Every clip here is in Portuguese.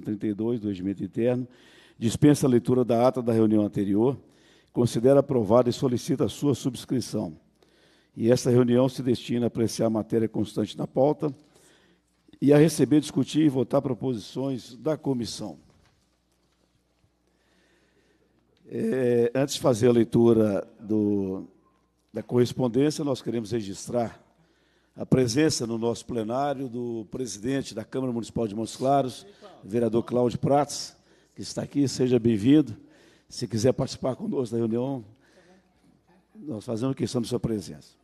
32 do regimento interno, dispensa a leitura da ata da reunião anterior, considera aprovada e solicita a sua subscrição. E esta reunião se destina a apreciar a matéria constante na pauta e a receber, discutir e votar proposições da comissão. É, antes de fazer a leitura do, da correspondência, nós queremos registrar a presença no nosso plenário do presidente da Câmara Municipal de Montes Claros, vereador Cláudio Prates, que está aqui, seja bem-vindo. Se quiser participar conosco da reunião, nós fazemos questão da sua presença.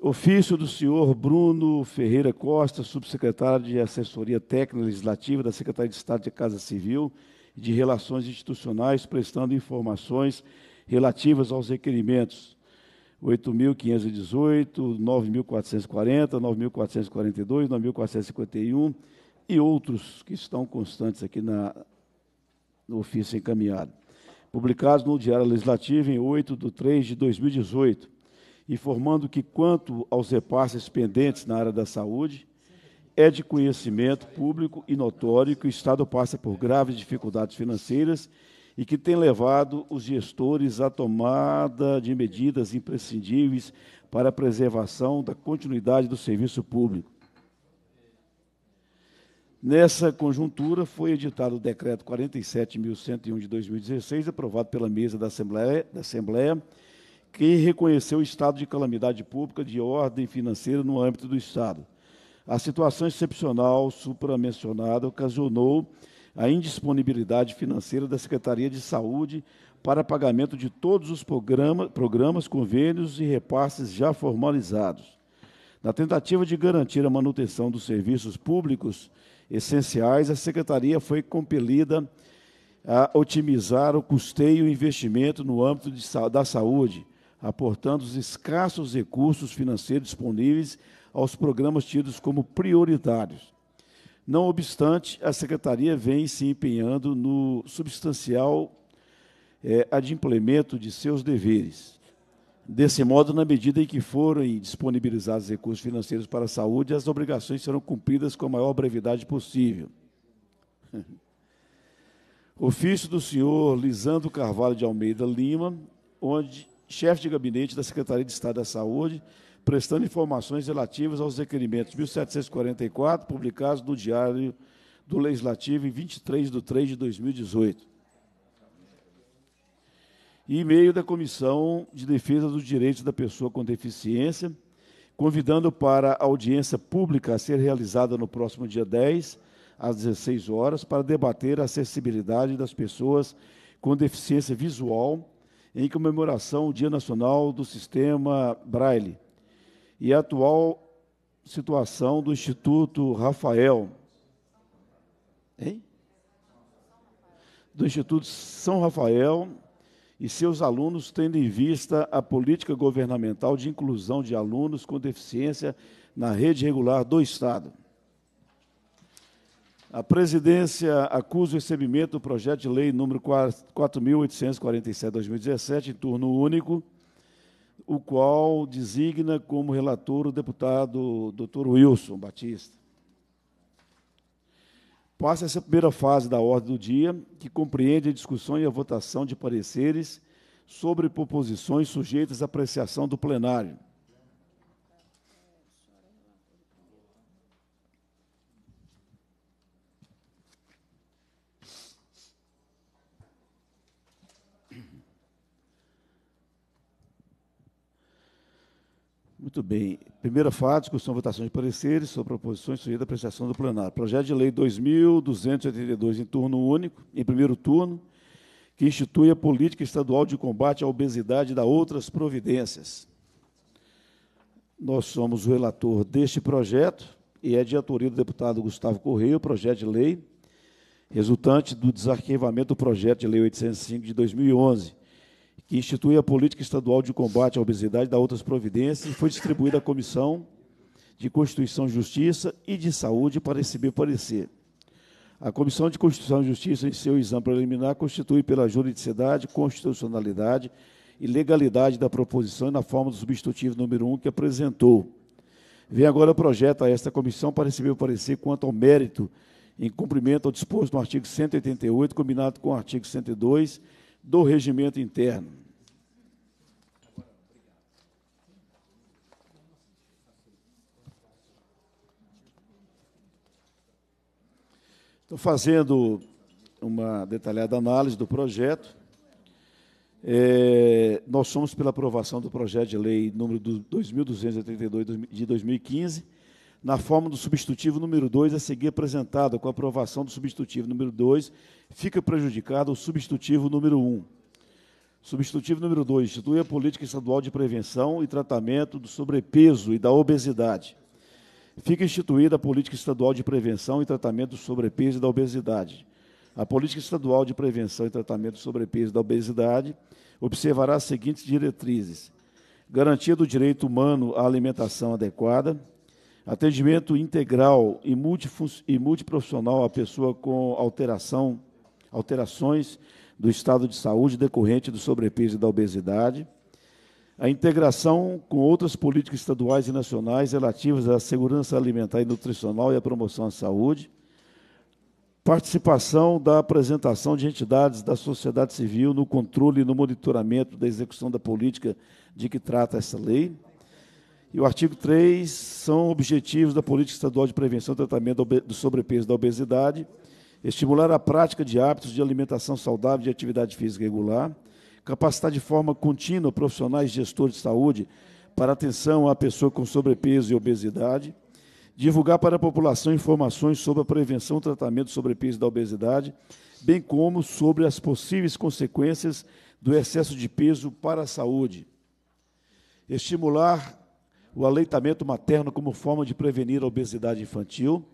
Ofício do senhor Bruno Ferreira Costa, subsecretário de Assessoria Técnica Legislativa da Secretaria de Estado de Casa Civil e de Relações Institucionais, prestando informações relativas aos requerimentos 8.518, 9.440, 9.442, 9.451 e outros que estão constantes aqui na, no ofício encaminhado. Publicados no Diário Legislativo em 8 de 3 de 2018, informando que, quanto aos repasses pendentes na área da saúde, é de conhecimento público e notório que o Estado passa por graves dificuldades financeiras e e que tem levado os gestores à tomada de medidas imprescindíveis para a preservação da continuidade do serviço público. Nessa conjuntura, foi editado o Decreto 47.101 de 2016, aprovado pela mesa da Assembleia, da Assembleia, que reconheceu o estado de calamidade pública de ordem financeira no âmbito do Estado. A situação excepcional supramencionada ocasionou a indisponibilidade financeira da Secretaria de Saúde para pagamento de todos os programa, programas, convênios e repasses já formalizados. Na tentativa de garantir a manutenção dos serviços públicos essenciais, a Secretaria foi compelida a otimizar o custeio e o investimento no âmbito de, da saúde, aportando os escassos recursos financeiros disponíveis aos programas tidos como prioritários. Não obstante, a Secretaria vem se empenhando no substancial é, adimplemento de seus deveres. Desse modo, na medida em que forem disponibilizados recursos financeiros para a saúde, as obrigações serão cumpridas com a maior brevidade possível. Ofício do senhor Lisandro Carvalho de Almeida Lima, onde chefe de gabinete da Secretaria de Estado da Saúde, prestando informações relativas aos requerimentos 1744, publicados no Diário do Legislativo em 23 de 3 de 2018. E e-mail da Comissão de Defesa dos Direitos da Pessoa com Deficiência, convidando para a audiência pública a ser realizada no próximo dia 10, às 16 horas, para debater a acessibilidade das pessoas com deficiência visual em comemoração ao Dia Nacional do Sistema Braille, e a atual situação do Instituto Rafael. Hein? Do Instituto São Rafael e seus alunos, tendo em vista a política governamental de inclusão de alunos com deficiência na rede regular do Estado. A presidência acusa o recebimento do projeto de lei número 4.847-2017, em turno único, o qual designa como relator o deputado Dr. Wilson Batista. Passa essa primeira fase da ordem do dia, que compreende a discussão e a votação de pareceres sobre proposições sujeitas à apreciação do plenário Muito bem. Primeira fase, discussão, votação de pareceres sobre proposições sujeita à apreciação do plenário. Projeto de lei 2.282, em turno único, em primeiro turno, que institui a política estadual de combate à obesidade e da outras providências. Nós somos o relator deste projeto e é de autoria do deputado Gustavo Correia, o projeto de lei resultante do desarquivamento do projeto de lei 805 de 2011, que institui a política estadual de combate à obesidade e dá outras providências, e foi distribuída à Comissão de Constituição, Justiça e de Saúde para receber parecer. A Comissão de Constituição e Justiça, em seu exame preliminar, constitui pela juridicidade, constitucionalidade e legalidade da proposição e na forma do substitutivo número 1 um que apresentou. Vem agora o projeto a esta comissão para receber o parecer quanto ao mérito em cumprimento ao disposto no artigo 188, combinado com o artigo 102 do regimento interno. Estou fazendo uma detalhada análise do projeto. É, nós somos pela aprovação do projeto de lei número 2.282 de 2015, na forma do substitutivo número 2 a seguir apresentada, com a aprovação do substitutivo número 2, fica prejudicado o substitutivo número 1. Um. Substitutivo número 2 institui a política estadual de prevenção e tratamento do sobrepeso e da obesidade. Fica instituída a política estadual de prevenção e tratamento do sobrepeso e da obesidade. A política estadual de prevenção e tratamento do sobrepeso e da obesidade observará as seguintes diretrizes: garantia do direito humano à alimentação adequada, atendimento integral e, e multiprofissional à pessoa com alteração, alterações do estado de saúde decorrente do sobrepeso e da obesidade, a integração com outras políticas estaduais e nacionais relativas à segurança alimentar e nutricional e à promoção à saúde, participação da apresentação de entidades da sociedade civil no controle e no monitoramento da execução da política de que trata essa lei, e o artigo 3 são objetivos da política estadual de prevenção e tratamento do sobrepeso e da obesidade, estimular a prática de hábitos de alimentação saudável e de atividade física regular, capacitar de forma contínua profissionais gestores de saúde para atenção à pessoa com sobrepeso e obesidade, divulgar para a população informações sobre a prevenção e tratamento do sobrepeso e da obesidade, bem como sobre as possíveis consequências do excesso de peso para a saúde. Estimular o aleitamento materno como forma de prevenir a obesidade infantil,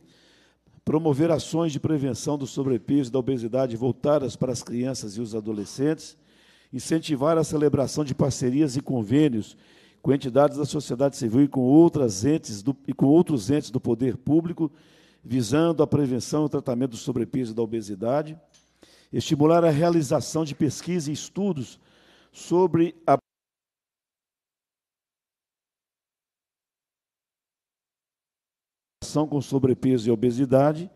promover ações de prevenção do sobrepeso e da obesidade voltadas para as crianças e os adolescentes, incentivar a celebração de parcerias e convênios com entidades da sociedade civil e com, outras entes do, e com outros entes do poder público, visando a prevenção e o tratamento do sobrepeso e da obesidade, estimular a realização de pesquisa e estudos sobre a população com sobrepeso e obesidade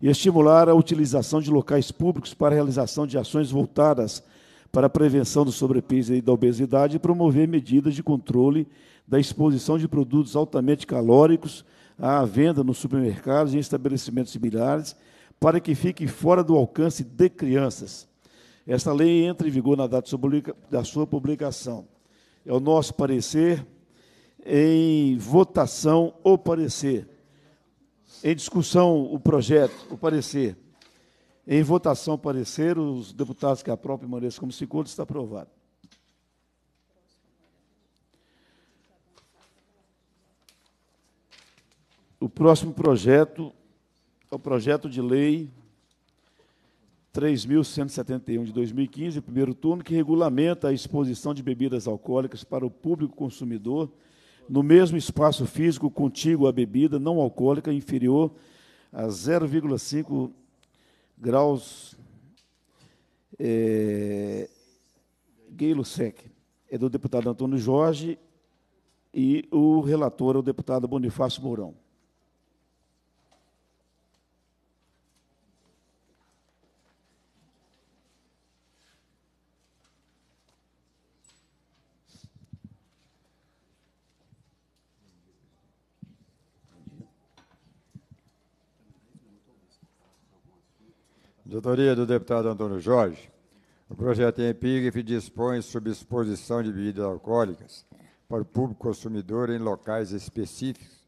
e estimular a utilização de locais públicos para a realização de ações voltadas para a prevenção do sobrepeso e da obesidade e promover medidas de controle da exposição de produtos altamente calóricos à venda nos supermercados e em estabelecimentos similares para que fique fora do alcance de crianças. Esta lei entra em vigor na data da sua publicação. É o nosso parecer em votação o parecer. Em discussão, o projeto, o parecer. Em votação, o parecer. Os deputados que aprovam permaneçam como se segundo. Está aprovado. O próximo projeto é o projeto de lei 3.171 de 2015, primeiro turno, que regulamenta a exposição de bebidas alcoólicas para o público consumidor no mesmo espaço físico contigo a bebida não alcoólica inferior a 0,5 graus é, É do deputado Antônio Jorge e o relator é o deputado Bonifácio Mourão. De autoria do deputado Antônio Jorge, o projeto é em epígrafe dispõe sobre exposição de bebidas alcoólicas para o público consumidor em locais específicos,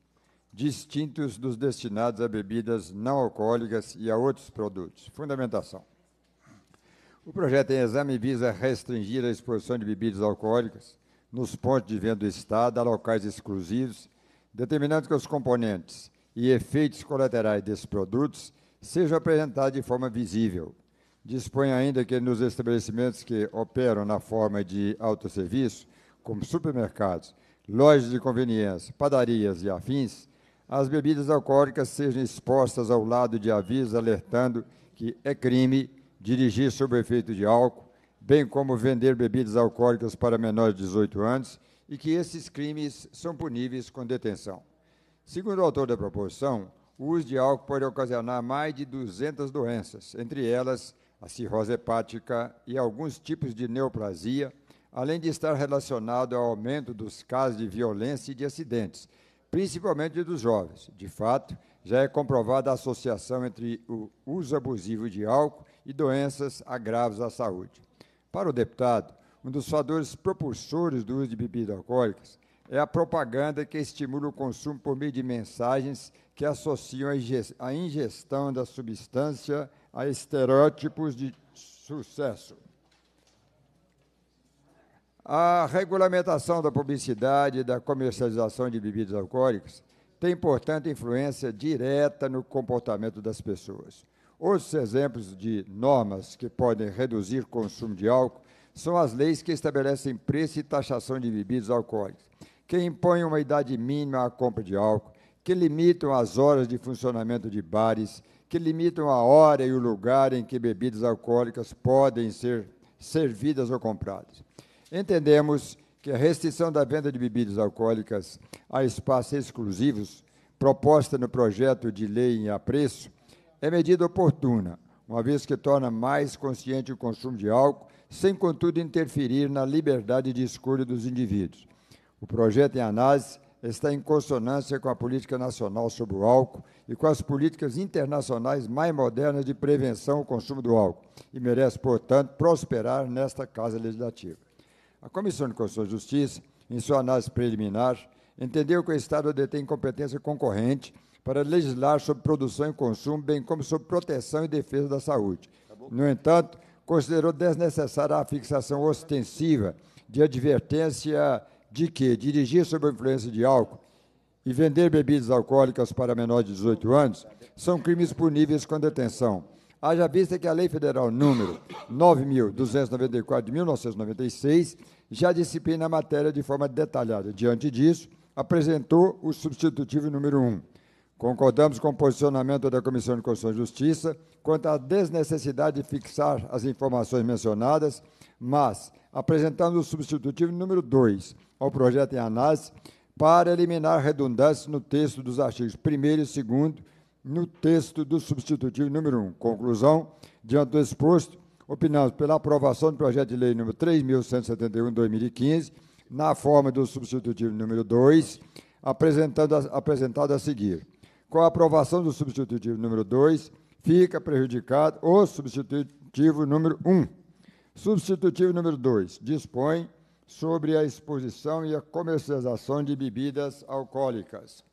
distintos dos destinados a bebidas não alcoólicas e a outros produtos. Fundamentação. O projeto em exame visa restringir a exposição de bebidas alcoólicas nos pontos de venda do Estado a locais exclusivos, determinando que os componentes e efeitos colaterais desses produtos seja apresentadas de forma visível. Dispõe ainda que nos estabelecimentos que operam na forma de autosserviço, como supermercados, lojas de conveniência, padarias e afins, as bebidas alcoólicas sejam expostas ao lado de avisos alertando que é crime dirigir sob efeito de álcool, bem como vender bebidas alcoólicas para menores de 18 anos e que esses crimes são puníveis com detenção. Segundo o autor da proposição, o uso de álcool pode ocasionar mais de 200 doenças, entre elas a cirrose hepática e alguns tipos de neoplasia, além de estar relacionado ao aumento dos casos de violência e de acidentes, principalmente dos jovens. De fato, já é comprovada a associação entre o uso abusivo de álcool e doenças agraves à saúde. Para o deputado, um dos fatores propulsores do uso de bebidas alcoólicas é a propaganda que estimula o consumo por meio de mensagens que associam a ingestão da substância a estereótipos de sucesso. A regulamentação da publicidade e da comercialização de bebidas alcoólicas tem, portanto, influência direta no comportamento das pessoas. Outros exemplos de normas que podem reduzir o consumo de álcool são as leis que estabelecem preço e taxação de bebidas alcoólicas, que impõem uma idade mínima à compra de álcool, que limitam as horas de funcionamento de bares, que limitam a hora e o lugar em que bebidas alcoólicas podem ser servidas ou compradas. Entendemos que a restrição da venda de bebidas alcoólicas a espaços exclusivos, proposta no projeto de lei em apreço, é medida oportuna, uma vez que torna mais consciente o consumo de álcool, sem, contudo, interferir na liberdade de escolha dos indivíduos. O projeto em análise está em consonância com a política nacional sobre o álcool e com as políticas internacionais mais modernas de prevenção ao consumo do álcool e merece, portanto, prosperar nesta Casa Legislativa. A Comissão de Constituição e Justiça, em sua análise preliminar, entendeu que o Estado detém competência concorrente para legislar sobre produção e consumo, bem como sobre proteção e defesa da saúde. No entanto, considerou desnecessária a fixação ostensiva de advertência de que dirigir sob a influência de álcool e vender bebidas alcoólicas para menores de 18 anos são crimes puníveis com detenção. Haja vista que a Lei Federal número 9.294 de 1996 já disciplina a matéria de forma detalhada. Diante disso, apresentou o substitutivo número 1. Concordamos com o posicionamento da Comissão de Constituição e Justiça quanto à desnecessidade de fixar as informações mencionadas, mas apresentando o substitutivo número 2 ao projeto em análise para eliminar redundâncias no texto dos artigos 1 e 2 no texto do substitutivo número 1. Um. Conclusão, diante do exposto, opinamos pela aprovação do projeto de lei número 3.171 2015, na forma do substitutivo número 2, apresentado a seguir. Com a aprovação do substitutivo número 2, fica prejudicado o substitutivo número 1. Um. Substitutivo número 2. Dispõe sobre a exposição e a comercialização de bebidas alcoólicas.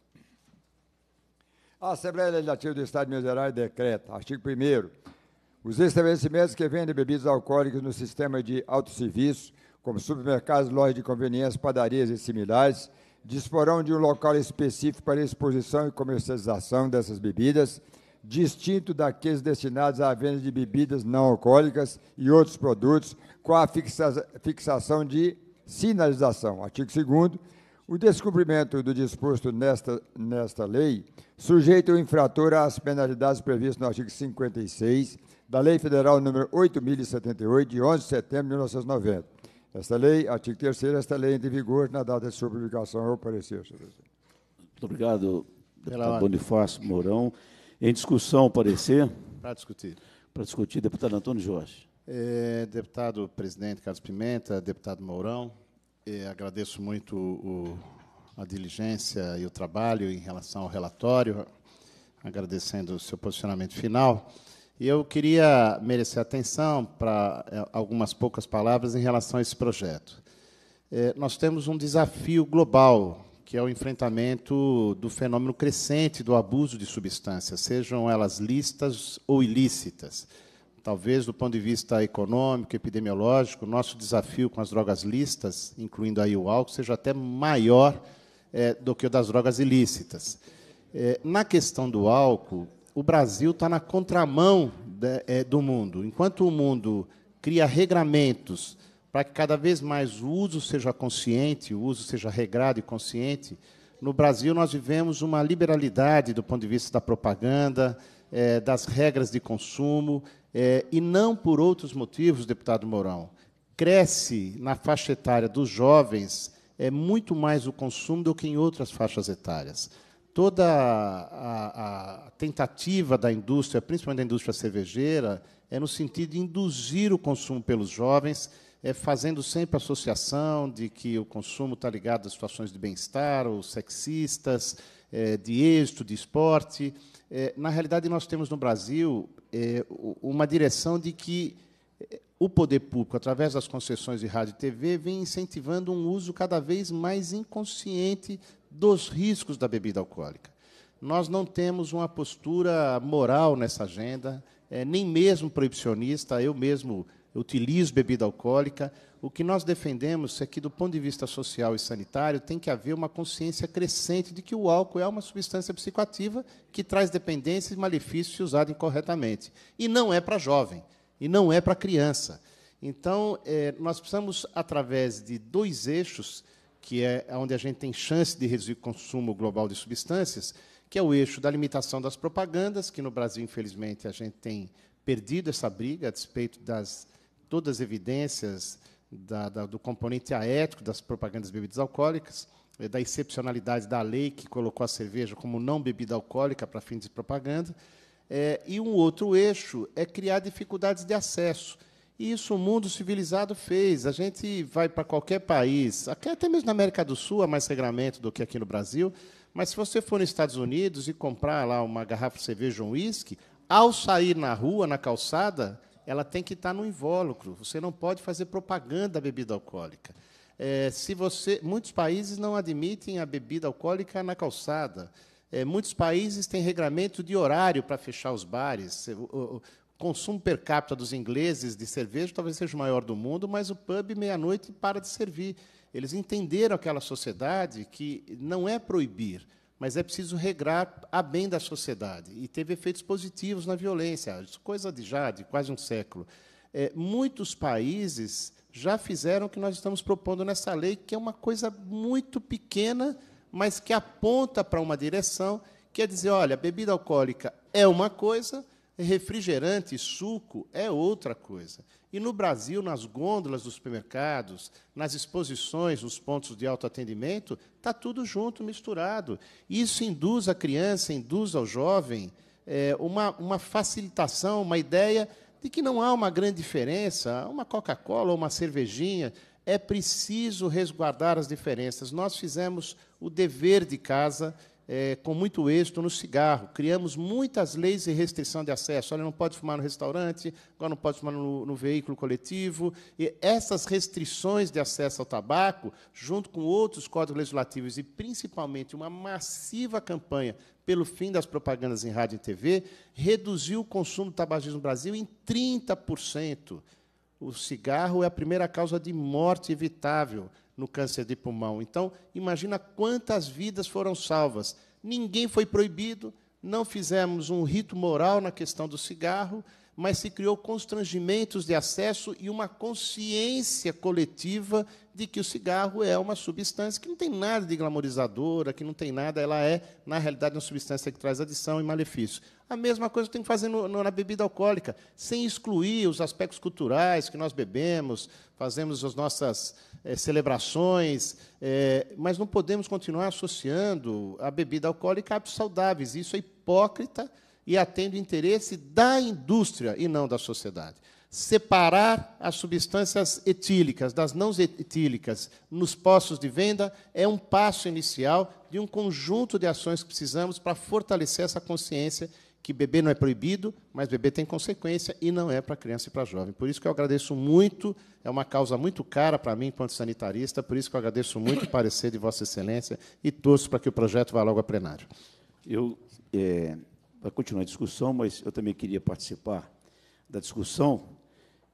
A Assembleia Legislativa do Estado de Minas Gerais decreta, artigo 1 os estabelecimentos que vendem bebidas alcoólicas no sistema de autosserviço, como supermercados, lojas de conveniência, padarias e similares, disporão de um local específico para exposição e comercialização dessas bebidas, distinto daqueles destinados à venda de bebidas não alcoólicas e outros produtos, com a fixa fixação de sinalização. Artigo 2 o descumprimento do disposto nesta, nesta lei sujeita o infrator às penalidades previstas no artigo 56 da Lei Federal nº 8.078, de 11 de setembro de 1990. Esta lei, artigo 3 esta lei entra em vigor na data de sua publicação. Eu parecer, senhor Muito obrigado, deputado Bonifácio Mourão. Em discussão, parecer. Para discutir. Para discutir, deputado Antônio Jorge. É, deputado presidente Carlos Pimenta, deputado Mourão, é, agradeço muito o, a diligência e o trabalho em relação ao relatório, agradecendo o seu posicionamento final. E eu queria merecer atenção para é, algumas poucas palavras em relação a esse projeto. É, nós temos um desafio global que é o enfrentamento do fenômeno crescente do abuso de substâncias, sejam elas lícitas ou ilícitas. Talvez, do ponto de vista econômico, epidemiológico, nosso desafio com as drogas lícitas, incluindo aí o álcool, seja até maior é, do que o das drogas ilícitas. É, na questão do álcool, o Brasil está na contramão de, é, do mundo. Enquanto o mundo cria regramentos para que cada vez mais o uso seja consciente, o uso seja regrado e consciente. No Brasil, nós vivemos uma liberalidade do ponto de vista da propaganda, eh, das regras de consumo, eh, e não por outros motivos, deputado Mourão. Cresce na faixa etária dos jovens é muito mais o consumo do que em outras faixas etárias. Toda a, a tentativa da indústria, principalmente da indústria cervejeira, é no sentido de induzir o consumo pelos jovens é, fazendo sempre associação de que o consumo está ligado a situações de bem-estar ou sexistas, é, de êxito, de esporte. É, na realidade, nós temos no Brasil é, uma direção de que é, o poder público, através das concessões de rádio e TV, vem incentivando um uso cada vez mais inconsciente dos riscos da bebida alcoólica. Nós não temos uma postura moral nessa agenda, é, nem mesmo proibicionista. Eu mesmo utilizo bebida alcoólica. O que nós defendemos é que, do ponto de vista social e sanitário, tem que haver uma consciência crescente de que o álcool é uma substância psicoativa que traz dependência e malefícios se usado incorretamente. E não é para jovem, e não é para criança. Então, é, nós precisamos, através de dois eixos, que é onde a gente tem chance de reduzir o consumo global de substâncias, que é o eixo da limitação das propagandas, que no Brasil, infelizmente, a gente tem perdido essa briga, a despeito das todas as evidências da, da, do componente aético das propagandas de bebidas alcoólicas, eh, da excepcionalidade da lei que colocou a cerveja como não bebida alcoólica para fins de propaganda. É, e um outro eixo é criar dificuldades de acesso. E isso o mundo civilizado fez. A gente vai para qualquer país, até mesmo na América do Sul há mais regramento do que aqui no Brasil, mas se você for nos Estados Unidos e comprar lá uma garrafa de cerveja ou um uísque, ao sair na rua, na calçada, ela tem que estar no invólucro. Você não pode fazer propaganda da bebida alcoólica. É, se você, muitos países não admitem a bebida alcoólica na calçada. É, muitos países têm regramento de horário para fechar os bares. O, o, consumo per capita dos ingleses de cerveja talvez seja o maior do mundo, mas o pub meia-noite para de servir. Eles entenderam aquela sociedade que não é proibir, mas é preciso regrar a bem da sociedade. E teve efeitos positivos na violência, coisa de já, de quase um século. É, muitos países já fizeram o que nós estamos propondo nessa lei, que é uma coisa muito pequena, mas que aponta para uma direção, que é dizer, olha, bebida alcoólica é uma coisa, refrigerante, suco é outra coisa. E no Brasil, nas gôndolas dos supermercados, nas exposições, nos pontos de autoatendimento, está tudo junto, misturado. Isso induz a criança, induz ao jovem é, uma, uma facilitação, uma ideia de que não há uma grande diferença, uma Coca-Cola ou uma cervejinha. É preciso resguardar as diferenças. Nós fizemos o dever de casa é, com muito êxito no cigarro. Criamos muitas leis de restrição de acesso. Olha, não pode fumar no restaurante, agora não pode fumar no, no veículo coletivo. E essas restrições de acesso ao tabaco, junto com outros códigos legislativos e principalmente uma massiva campanha pelo fim das propagandas em rádio e TV, reduziu o consumo de tabagismo no Brasil em 30%. O cigarro é a primeira causa de morte evitável no câncer de pulmão. Então, imagina quantas vidas foram salvas. Ninguém foi proibido, não fizemos um rito moral na questão do cigarro, mas se criou constrangimentos de acesso e uma consciência coletiva de que o cigarro é uma substância que não tem nada de glamorizadora, que não tem nada, ela é, na realidade, uma substância que traz adição e malefício. A mesma coisa tem que fazer no, no, na bebida alcoólica, sem excluir os aspectos culturais que nós bebemos, fazemos as nossas é, celebrações, é, mas não podemos continuar associando a bebida alcoólica a hábitos saudáveis. Isso é hipócrita e atende o interesse da indústria e não da sociedade separar as substâncias etílicas das não etílicas nos postos de venda é um passo inicial de um conjunto de ações que precisamos para fortalecer essa consciência que beber não é proibido, mas beber tem consequência e não é para criança e para jovem. Por isso que eu agradeço muito, é uma causa muito cara para mim enquanto sanitarista, por isso que eu agradeço muito o parecer de Vossa Excelência e torço para que o projeto vá logo a plenário. Eu, é, eh, para continuar a discussão, mas eu também queria participar da discussão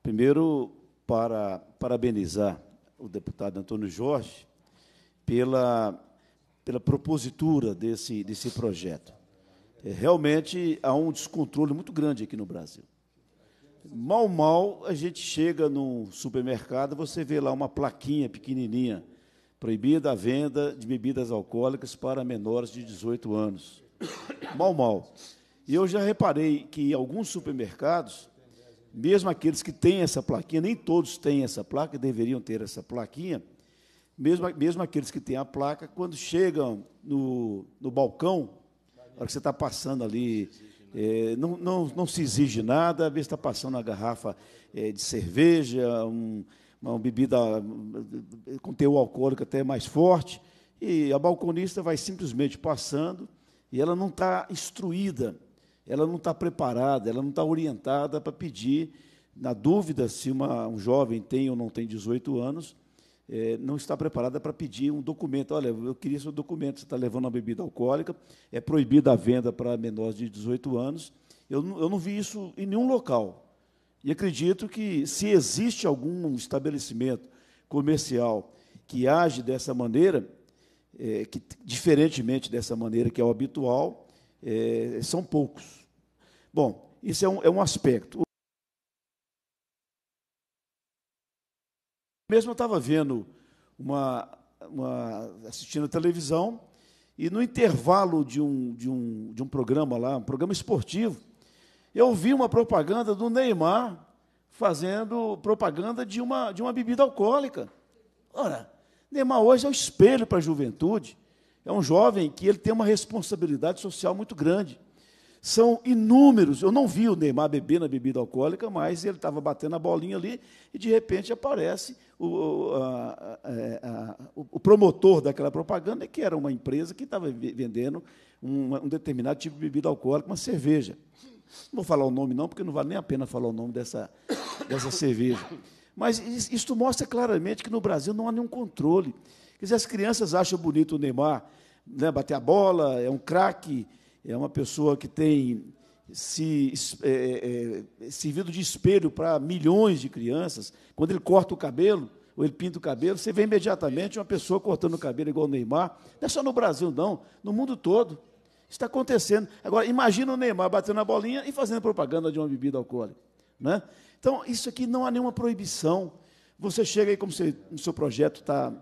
Primeiro, para parabenizar o deputado Antônio Jorge pela, pela propositura desse, desse projeto. É, realmente há um descontrole muito grande aqui no Brasil. Mal, mal, a gente chega num supermercado, você vê lá uma plaquinha pequenininha, proibida a venda de bebidas alcoólicas para menores de 18 anos. Mal, mal. E eu já reparei que em alguns supermercados mesmo aqueles que têm essa plaquinha, nem todos têm essa placa, deveriam ter essa plaquinha, mesmo, mesmo aqueles que têm a placa, quando chegam no, no balcão, na hora que você está passando ali, é, não, não, não se exige nada, às vezes está passando uma garrafa é, de cerveja, um, uma bebida com teor alcoólico até mais forte, e a balconista vai simplesmente passando e ela não está instruída ela não está preparada, ela não está orientada para pedir, na dúvida se uma, um jovem tem ou não tem 18 anos, é, não está preparada para pedir um documento. Olha, eu queria seu documento, você está levando uma bebida alcoólica, é proibida a venda para menores de 18 anos. Eu, eu não vi isso em nenhum local. E acredito que, se existe algum estabelecimento comercial que age dessa maneira, é, que, diferentemente dessa maneira que é o habitual, é, são poucos. Bom, isso é um, é um aspecto. Mesmo eu estava vendo uma, uma, assistindo televisão e no intervalo de um, de, um, de um programa lá, um programa esportivo, eu vi uma propaganda do Neymar fazendo propaganda de uma, de uma bebida alcoólica. Ora, Neymar hoje é o espelho para a juventude. É um jovem que ele tem uma responsabilidade social muito grande. São inúmeros. Eu não vi o Neymar bebendo a bebida alcoólica, mas ele estava batendo a bolinha ali e de repente aparece o, a, a, é, a, o promotor daquela propaganda, que era uma empresa que estava vendendo um, um determinado tipo de bebida alcoólica, uma cerveja. Não vou falar o nome, não, porque não vale nem a pena falar o nome dessa, dessa cerveja. Mas isto mostra claramente que no Brasil não há nenhum controle. Quer dizer, as crianças acham bonito o Neymar né, bater a bola, é um craque, é uma pessoa que tem se, é, é, é servido de espelho para milhões de crianças. Quando ele corta o cabelo, ou ele pinta o cabelo, você vê imediatamente uma pessoa cortando o cabelo igual o Neymar. Não é só no Brasil, não, no mundo todo. Isso está acontecendo. Agora, imagina o Neymar batendo a bolinha e fazendo propaganda de uma bebida alcoólica. Né? Então, isso aqui não há nenhuma proibição. Você chega aí, como o seu projeto está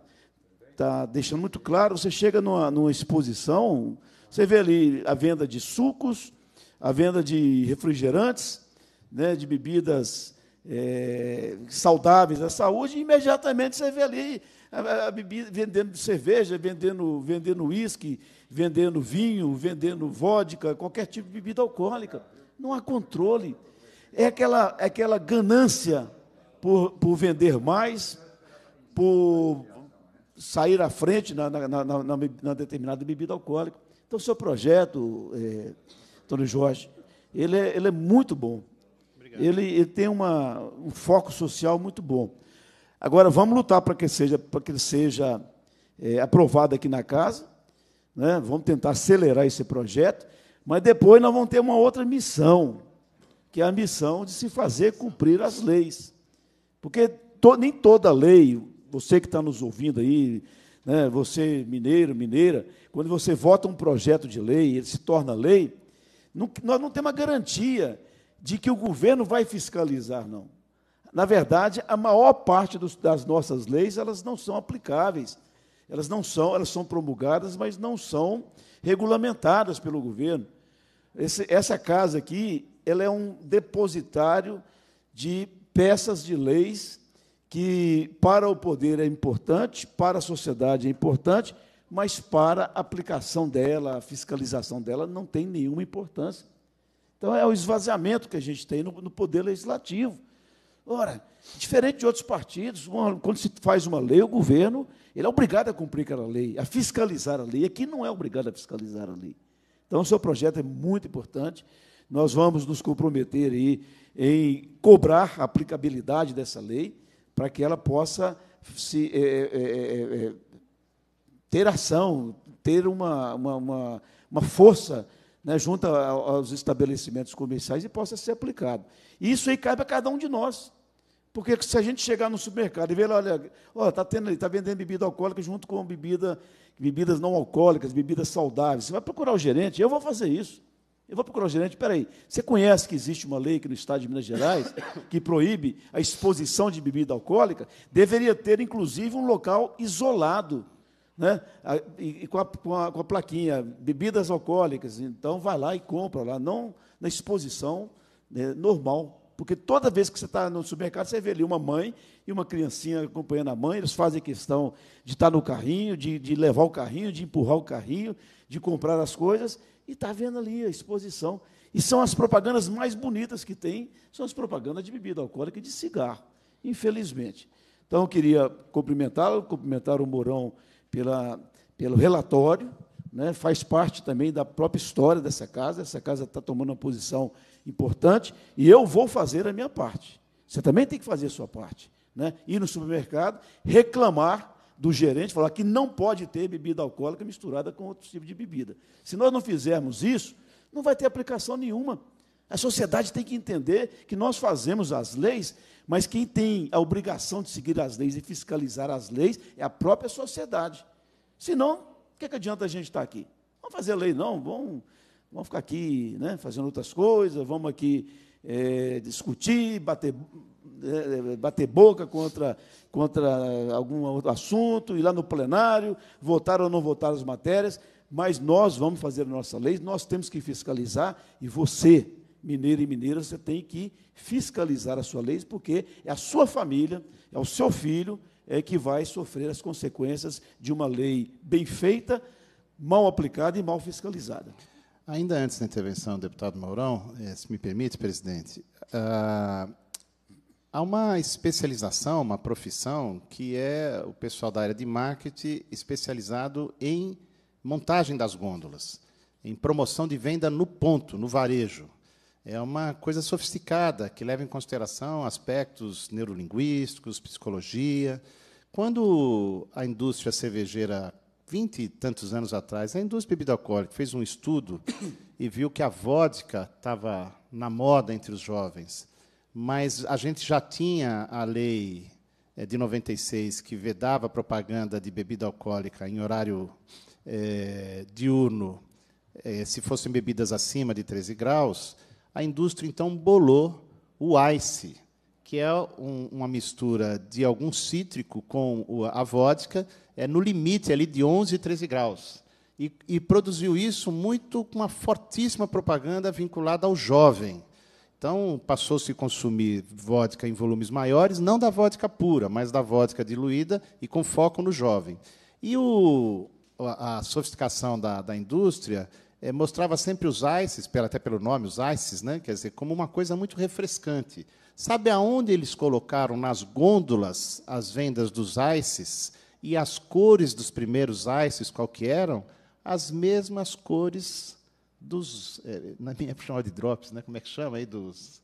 está deixando muito claro, você chega numa, numa exposição, você vê ali a venda de sucos, a venda de refrigerantes, né, de bebidas é, saudáveis à saúde, e imediatamente você vê ali a, a bebida, vendendo cerveja, vendendo vendendo uísque, vendendo vinho, vendendo vodka, qualquer tipo de bebida alcoólica. Não há controle. É aquela, é aquela ganância por, por vender mais, por sair à frente na, na, na, na determinada bebida alcoólica. Então, o seu projeto, é, Antônio Jorge, ele é, ele é muito bom. Ele, ele, tem uma, um foco social muito bom. Agora, vamos lutar para que seja, para que ele seja é, aprovado aqui na casa. Né? Vamos tentar acelerar esse projeto. Mas depois nós vamos ter uma outra missão, que é a missão de se fazer cumprir as leis. Porque to, nem toda lei você que está nos ouvindo aí, né, você mineiro, mineira, quando você vota um projeto de lei, ele se torna lei, não, nós não temos a garantia de que o governo vai fiscalizar, não. Na verdade, a maior parte dos, das nossas leis, elas não são aplicáveis. Elas não são, elas são promulgadas, mas não são regulamentadas pelo governo. Esse, essa casa aqui, ela é um depositário de peças de leis que para o poder é importante, para a sociedade é importante, mas para a aplicação dela, a fiscalização dela, não tem nenhuma importância. Então, é o esvaziamento que a gente tem no, no poder legislativo. Ora, diferente de outros partidos, uma, quando se faz uma lei, o governo ele é obrigado a cumprir aquela lei, a fiscalizar a lei. Aqui não é obrigado a fiscalizar a lei. Então, o seu projeto é muito importante. Nós vamos nos comprometer aí em cobrar a aplicabilidade dessa lei para que ela possa se, é é, é, é, é, ter ação, ter uma, uma, uma, uma força né, junto aos estabelecimentos comerciais e possa ser aplicado. Isso aí cabe a cada um de nós. Porque se a gente chegar no supermercado e ver, olha, olha está tá vendendo bebida alcoólica junto com bebida, bebidas não alcoólicas, bebidas saudáveis, você vai procurar o gerente, eu vou fazer isso. Eu vou procurar o gerente, peraí, você conhece que existe uma lei aqui no estado de Minas Gerais que proíbe a exposição de bebida alcoólica? Deveria ter, inclusive, um local isolado, né? e, com a, com, a, com, a, plaquinha, bebidas alcoólicas. Então, vai lá e compra lá, não na exposição né, normal. Porque toda vez que você está no supermercado, você vê ali uma mãe e uma criancinha acompanhando a mãe, eles fazem questão de estar tá no carrinho, de, de levar o carrinho, de empurrar o carrinho, de comprar as coisas, e está vendo ali a exposição. E são as propagandas mais bonitas que tem, são as propagandas de bebida alcoólica e de cigarro, infelizmente. Então, eu queria cumprimentá-lo, cumprimentar o Mourão pela, pelo relatório, né, faz parte também da própria história dessa casa, essa casa está tomando uma posição importante, e eu vou fazer a minha parte. Você também tem que fazer a sua parte. Né? Ir no supermercado, reclamar do gerente falar que não pode ter bebida alcoólica misturada com outro tipo de bebida. Se nós não fizermos isso, não vai ter aplicação nenhuma. A sociedade tem que entender que nós fazemos as leis, mas quem tem a obrigação de seguir as leis e fiscalizar as leis é a própria sociedade. Senão, o que, é que adianta a gente estar aqui? Vamos fazer lei, não, vamos, vamos ficar aqui né, fazendo outras coisas, vamos aqui é, discutir, bater, é, bater boca contra, contra algum outro assunto, ir lá no plenário, votar ou não votar as matérias, mas nós vamos fazer a nossa lei, nós temos que fiscalizar, e você, mineiro e mineira, você tem que fiscalizar a sua lei, porque é a sua família, é o seu filho é que vai sofrer as consequências de uma lei bem feita, mal aplicada e mal fiscalizada. Ainda antes da intervenção do deputado Mourão, eh, se me permite, presidente, ah, há uma especialização, uma profissão, que é o pessoal da área de marketing especializado em montagem das gôndolas, em promoção de venda no ponto, no varejo. É uma coisa sofisticada, que leva em consideração aspectos neurolinguísticos, psicologia. Quando a indústria cervejeira 20 e tantos anos atrás, a indústria bebida alcoólica fez um estudo e viu que a vodka estava na moda entre os jovens, mas a gente já tinha a lei eh, de 96 que vedava propaganda de bebida alcoólica em horário é, diurno, é, se fossem bebidas acima de 13 graus, a indústria então bolou o ice, que é um, uma mistura de algum cítrico com a vodka é, no limite ali de 11, 13 graus. E, e produziu isso muito com uma fortíssima propaganda vinculada ao jovem. Então, passou-se a consumir vodka em volumes maiores, não da vodka pura, mas da vodka diluída e com foco no jovem. E o, a, a sofisticação da, da indústria é, mostrava sempre os ices, até pelo nome, os ices, né? quer dizer, como uma coisa muito refrescante. Sabe aonde eles colocaram nas gôndolas as vendas dos ices? e as cores dos primeiros ices, qual que eram? As mesmas cores dos. Eh, na minha época chamava de drops, né? Como é que chama aí? Dos.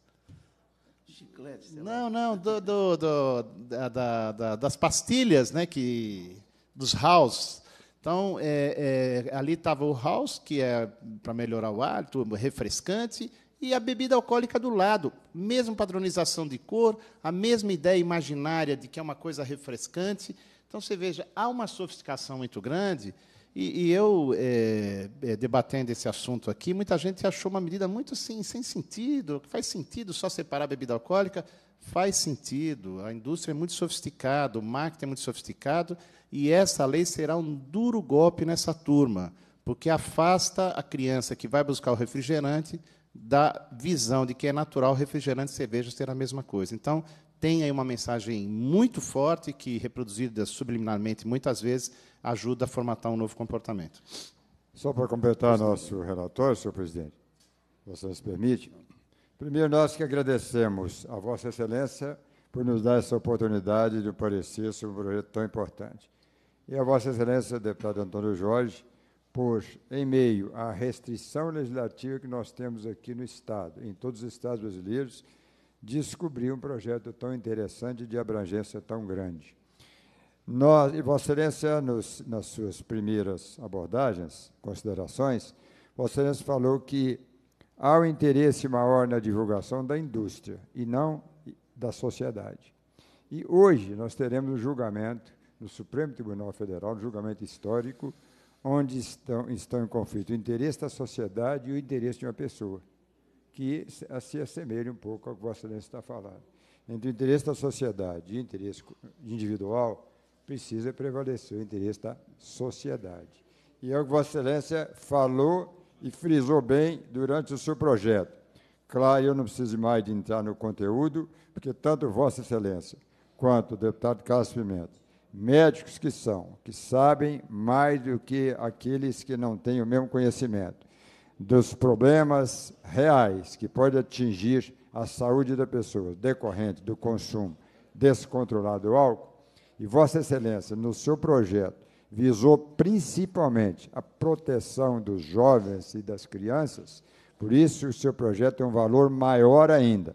Chicletes. Não, não, do, do, do da, da, das pastilhas, né? Que, dos house. Então, é, é, ali estava o house, que é para melhorar o hálito, refrescante, e a bebida alcoólica do lado. Mesma padronização de cor, a mesma ideia imaginária de que é uma coisa refrescante. Então, você veja, há uma sofisticação muito grande, e, e eu, é, é, debatendo esse assunto aqui, muita gente achou uma medida muito sem sentido, faz sentido só separar a bebida alcoólica? Faz sentido, a indústria é muito sofisticada, o marketing é muito sofisticado, e essa lei será um duro golpe nessa turma, porque afasta a criança que vai buscar o refrigerante da visão de que é natural refrigerante e cerveja ser a mesma coisa. Então, tem aí uma mensagem muito forte que, reproduzida subliminarmente muitas vezes, ajuda a formatar um novo comportamento. Só para completar nosso relatório, senhor presidente, vocês permite? Primeiro, nós que agradecemos a Vossa Excelência por nos dar essa oportunidade de parecer sobre um projeto tão importante. E a Vossa Excelência, deputado Antônio Jorge, por, em meio à restrição legislativa que nós temos aqui no Estado, em todos os Estados brasileiros, descobrir um projeto tão interessante, de abrangência tão grande. Nós, e Vossa Excelência, nos, nas suas primeiras abordagens, considerações, Vossa Excelência falou que há um interesse maior na divulgação da indústria e não da sociedade. E hoje nós teremos um julgamento no Supremo Tribunal Federal, um julgamento histórico, onde estão, estão em conflito o interesse da sociedade e o interesse de uma pessoa que se assemelhe um pouco ao que Vossa Excelência está falando. Entre o interesse da sociedade e o interesse individual, precisa prevalecer o interesse da sociedade. E é o que Vossa Excelência falou e frisou bem durante o seu projeto. Claro, eu não preciso mais de entrar no conteúdo, porque tanto Vossa Excelência quanto o deputado Carlos Pimenta, médicos que são, que sabem mais do que aqueles que não têm o mesmo conhecimento, dos problemas reais que pode atingir a saúde da pessoa decorrente do consumo descontrolado do álcool, e Vossa Excelência, no seu projeto, visou principalmente a proteção dos jovens e das crianças, por isso o seu projeto tem é um valor maior ainda,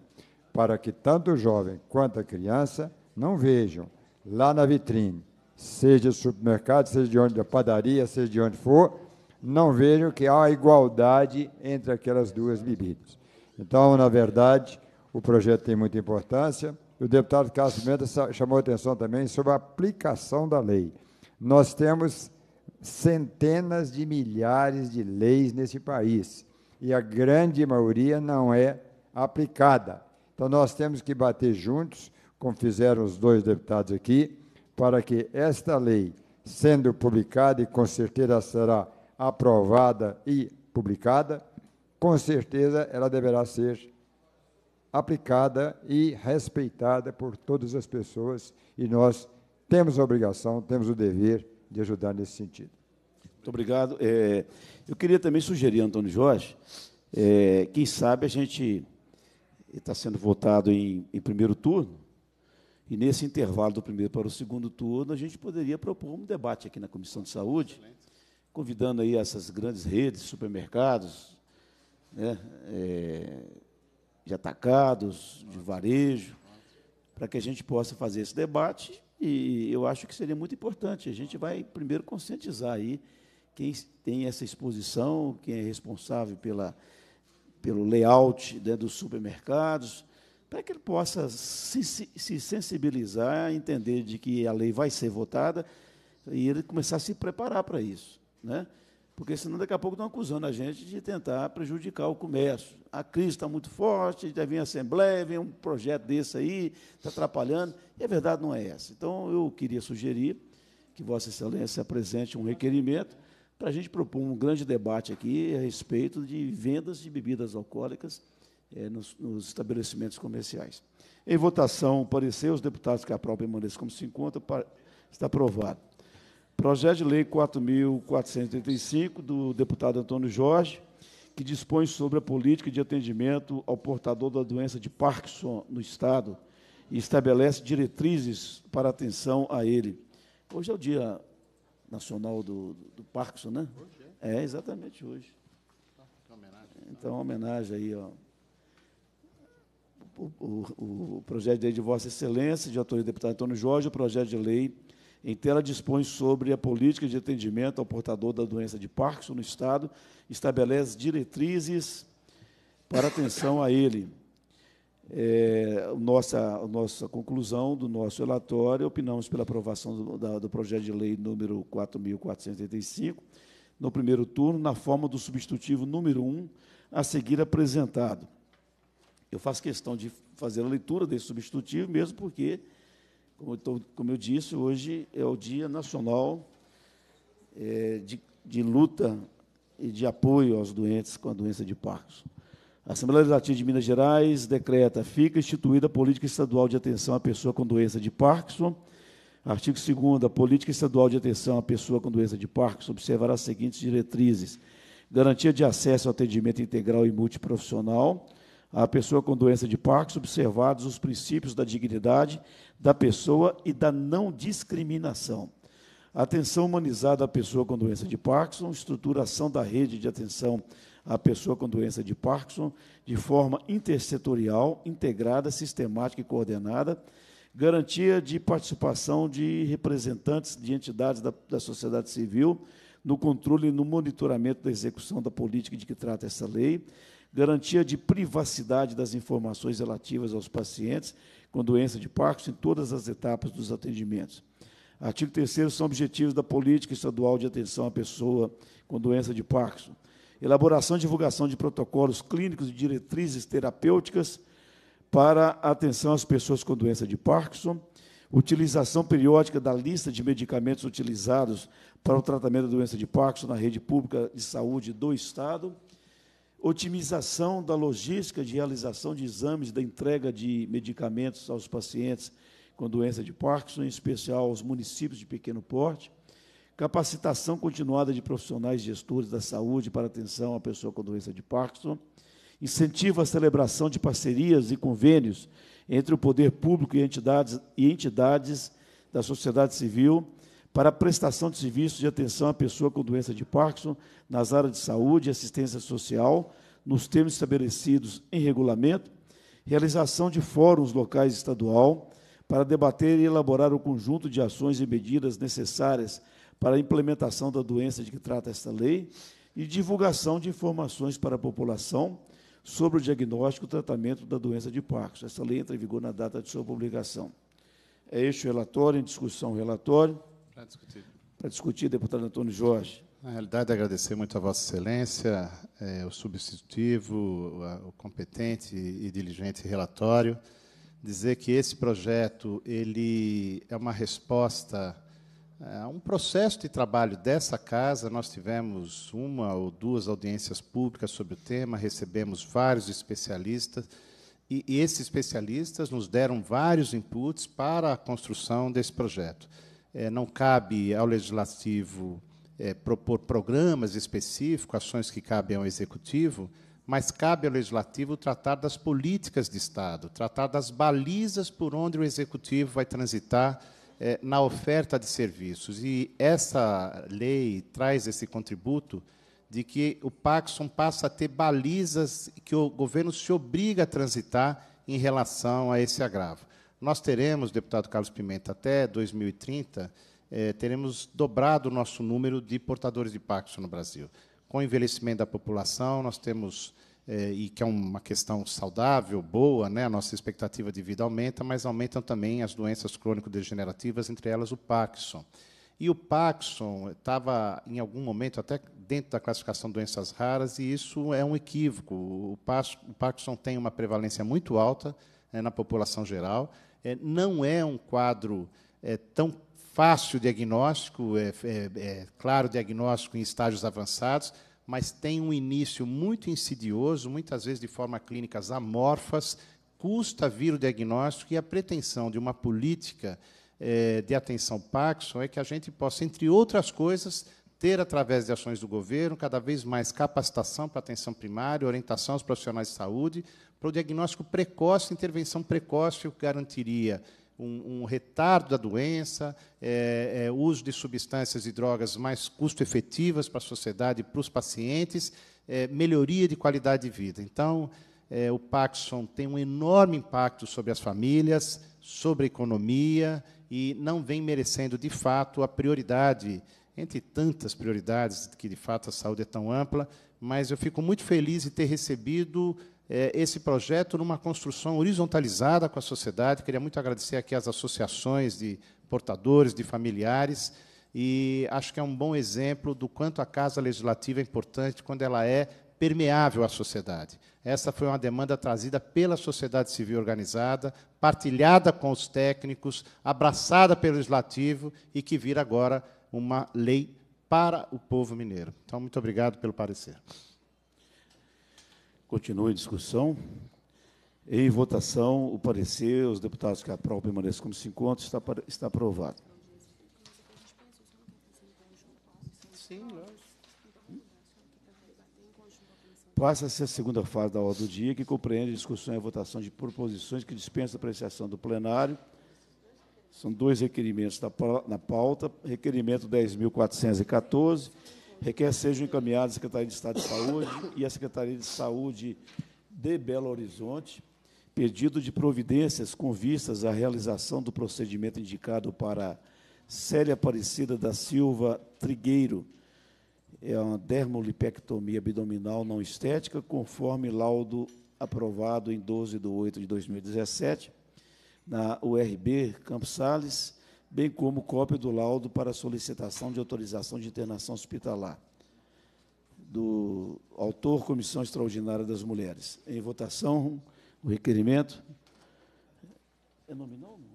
para que tanto o jovem quanto a criança não vejam lá na vitrine, seja de supermercado, seja de onde da padaria, seja de onde for, não vejo que há igualdade entre aquelas duas bebidas. Então, na verdade, o projeto tem muita importância. O deputado Carlos Mendes chamou atenção também sobre a aplicação da lei. Nós temos centenas de milhares de leis nesse país e a grande maioria não é aplicada. Então, nós temos que bater juntos, como fizeram os dois deputados aqui, para que esta lei, sendo publicada e com certeza será aprovada e publicada, com certeza ela deverá ser aplicada e respeitada por todas as pessoas e nós temos a obrigação, temos o dever de ajudar nesse sentido. Muito obrigado. É, eu queria também sugerir, Antônio Jorge, é, quem sabe a gente está sendo votado em, em primeiro turno, e nesse intervalo do primeiro para o segundo turno, a gente poderia propor um debate aqui na Comissão de Saúde. Excelente convidando aí essas grandes redes, supermercados, né, é, de atacados, de varejo, para que a gente possa fazer esse debate. E eu acho que seria muito importante. A gente vai primeiro conscientizar aí quem tem essa exposição, quem é responsável pela, pelo layout né, dos supermercados, para que ele possa se, se, se sensibilizar, entender de que a lei vai ser votada e ele começar a se preparar para isso né? porque senão daqui a pouco estão acusando a gente de tentar prejudicar o comércio. A crise está muito forte, vem a Assembleia, vem um projeto desse aí, está atrapalhando, e a verdade não é essa. Então, eu queria sugerir que Vossa Excelência apresente um requerimento para a gente propor um grande debate aqui a respeito de vendas de bebidas alcoólicas é, nos, nos, estabelecimentos comerciais. Em votação, parecer, os deputados que a própria permaneçam como se encontra, está aprovado. Projeto de Lei 4.435, do deputado Antônio Jorge, que dispõe sobre a política de atendimento ao portador da doença de Parkinson no Estado e estabelece diretrizes para atenção a ele. Hoje é o Dia Nacional do, do Parkinson, né? Hoje é. é, exatamente hoje. Então, uma homenagem aí, ó. O, o, o projeto de lei de Vossa Excelência, de autoria do deputado Antônio Jorge, o projeto de lei em então, ela dispõe sobre a política de atendimento ao portador da doença de Parkinson no Estado, estabelece diretrizes para atenção a ele. É, nossa, nossa conclusão do nosso relatório, opinamos pela aprovação do, da, do projeto de lei número 4.485, no primeiro turno, na forma do substitutivo número 1, a seguir apresentado. Eu faço questão de fazer a leitura desse substitutivo, mesmo porque como eu, tô, como eu disse, hoje é o Dia Nacional é, de, de Luta e de Apoio aos Doentes com a Doença de Parkinson. A Assembleia Legislativa de Minas Gerais decreta: fica instituída a Política Estadual de Atenção à Pessoa com Doença de Parkinson. Artigo 2. A Política Estadual de Atenção à Pessoa com Doença de Parkinson observará as seguintes diretrizes: garantia de acesso ao atendimento integral e multiprofissional, à pessoa com doença de Parkinson, observados os princípios da dignidade da pessoa e da não discriminação. atenção humanizada à pessoa com doença de Parkinson, estruturação da rede de atenção à pessoa com doença de Parkinson de forma intersetorial, integrada, sistemática e coordenada, garantia de participação de representantes de entidades da, da sociedade civil no controle e no monitoramento da execução da política de que trata essa lei, garantia de privacidade das informações relativas aos pacientes com doença de Parkinson em todas as etapas dos atendimentos. Artigo 3 são objetivos da Política Estadual de Atenção à Pessoa com Doença de Parkinson. Elaboração e divulgação de protocolos clínicos e diretrizes terapêuticas para a atenção às pessoas com doença de Parkinson. Utilização periódica da lista de medicamentos utilizados para o tratamento da doença de Parkinson na rede pública de saúde do Estado otimização da logística de realização de exames da entrega de medicamentos aos pacientes com doença de Parkinson, em especial aos municípios de pequeno porte, capacitação continuada de profissionais gestores da saúde para atenção à pessoa com doença de Parkinson, incentivo à celebração de parcerias e convênios entre o poder público e entidades, e entidades da sociedade civil para prestação de serviços de atenção à pessoa com doença de Parkinson nas áreas de saúde e assistência social, nos termos estabelecidos em regulamento, realização de fóruns locais estadual para debater e elaborar o conjunto de ações e medidas necessárias para a implementação da doença de que trata esta lei e divulgação de informações para a população sobre o diagnóstico e tratamento da doença de Parkinson. Esta lei entra em vigor na data de sua publicação. É este o relatório, em discussão o relatório. Para discutir. Para discutir, deputado Antônio Jorge. Na realidade, agradecer muito a Vossa Excelência, é, o substitutivo, a, o competente e diligente relatório, dizer que esse projeto ele é uma resposta é, a um processo de trabalho dessa casa. Nós tivemos uma ou duas audiências públicas sobre o tema, recebemos vários especialistas e, e esses especialistas nos deram vários inputs para a construção desse projeto. É, não cabe ao legislativo é, propor programas específicos, ações que cabem ao executivo, mas cabe ao legislativo tratar das políticas de Estado, tratar das balizas por onde o executivo vai transitar é, na oferta de serviços. E essa lei traz esse contributo de que o Paxson passa a ter balizas que o governo se obriga a transitar em relação a esse agravo. Nós teremos, deputado Carlos Pimenta, até 2030, eh, teremos dobrado o nosso número de portadores de Parkinson no Brasil. Com o envelhecimento da população, nós temos, eh, e que é uma questão saudável, boa, né? a nossa expectativa de vida aumenta, mas aumentam também as doenças crônico-degenerativas, entre elas o Parkinson. E o Paxson estava, em algum momento, até dentro da classificação de doenças raras, e isso é um equívoco. O Paxson tem uma prevalência muito alta né, na população geral, é, não é um quadro é, tão fácil diagnóstico, é, é, é, claro, diagnóstico em estágios avançados, mas tem um início muito insidioso, muitas vezes de forma clínicas amorfas, custa vir o diagnóstico e a pretensão de uma política é, de atenção Paxson é que a gente possa, entre outras coisas, ter, através de ações do governo, cada vez mais capacitação para atenção primária, orientação aos profissionais de saúde, para o diagnóstico precoce, intervenção precoce que garantiria um, um, retardo da doença, é, é, uso de substâncias e drogas mais custo-efetivas para a sociedade e para os pacientes, é, melhoria de qualidade de vida. Então, é, o Paxson tem um enorme impacto sobre as famílias, sobre a economia, e não vem merecendo, de fato, a prioridade, entre tantas prioridades, que de fato a saúde é tão ampla, mas eu fico muito feliz de ter recebido é, esse projeto numa construção horizontalizada com a sociedade. Queria muito agradecer aqui às associações de portadores, de familiares, e acho que é um bom exemplo do quanto a Casa Legislativa é importante quando ela é permeável à sociedade. Essa foi uma demanda trazida pela sociedade civil organizada, partilhada com os técnicos, abraçada pelo legislativo e que vira agora uma lei para o povo mineiro. Então, muito obrigado pelo parecer. Continua a discussão. Em votação, o parecer, os deputados que aprovam permaneçam como se encontram, está, está aprovado. Passa-se a segunda fase da ordem do dia, que compreende a discussão e a votação de proposições que dispensam a apreciação do plenário. São dois requerimentos na pauta. Requerimento 10.414 requer sejam encaminhados à Secretaria de Estado de Saúde e à Secretaria de Saúde de Belo Horizonte pedido de providências com vistas à realização do procedimento indicado para Célia Aparecida da Silva Trigueiro, é uma dermolipectomia abdominal não estética, conforme laudo aprovado em 12 de 8 de 2017, na URB Campos Sales, bem como cópia do laudo para solicitação de autorização de internação hospitalar, do autor Comissão Extraordinária das Mulheres. Em votação, o requerimento. É nominal? Né?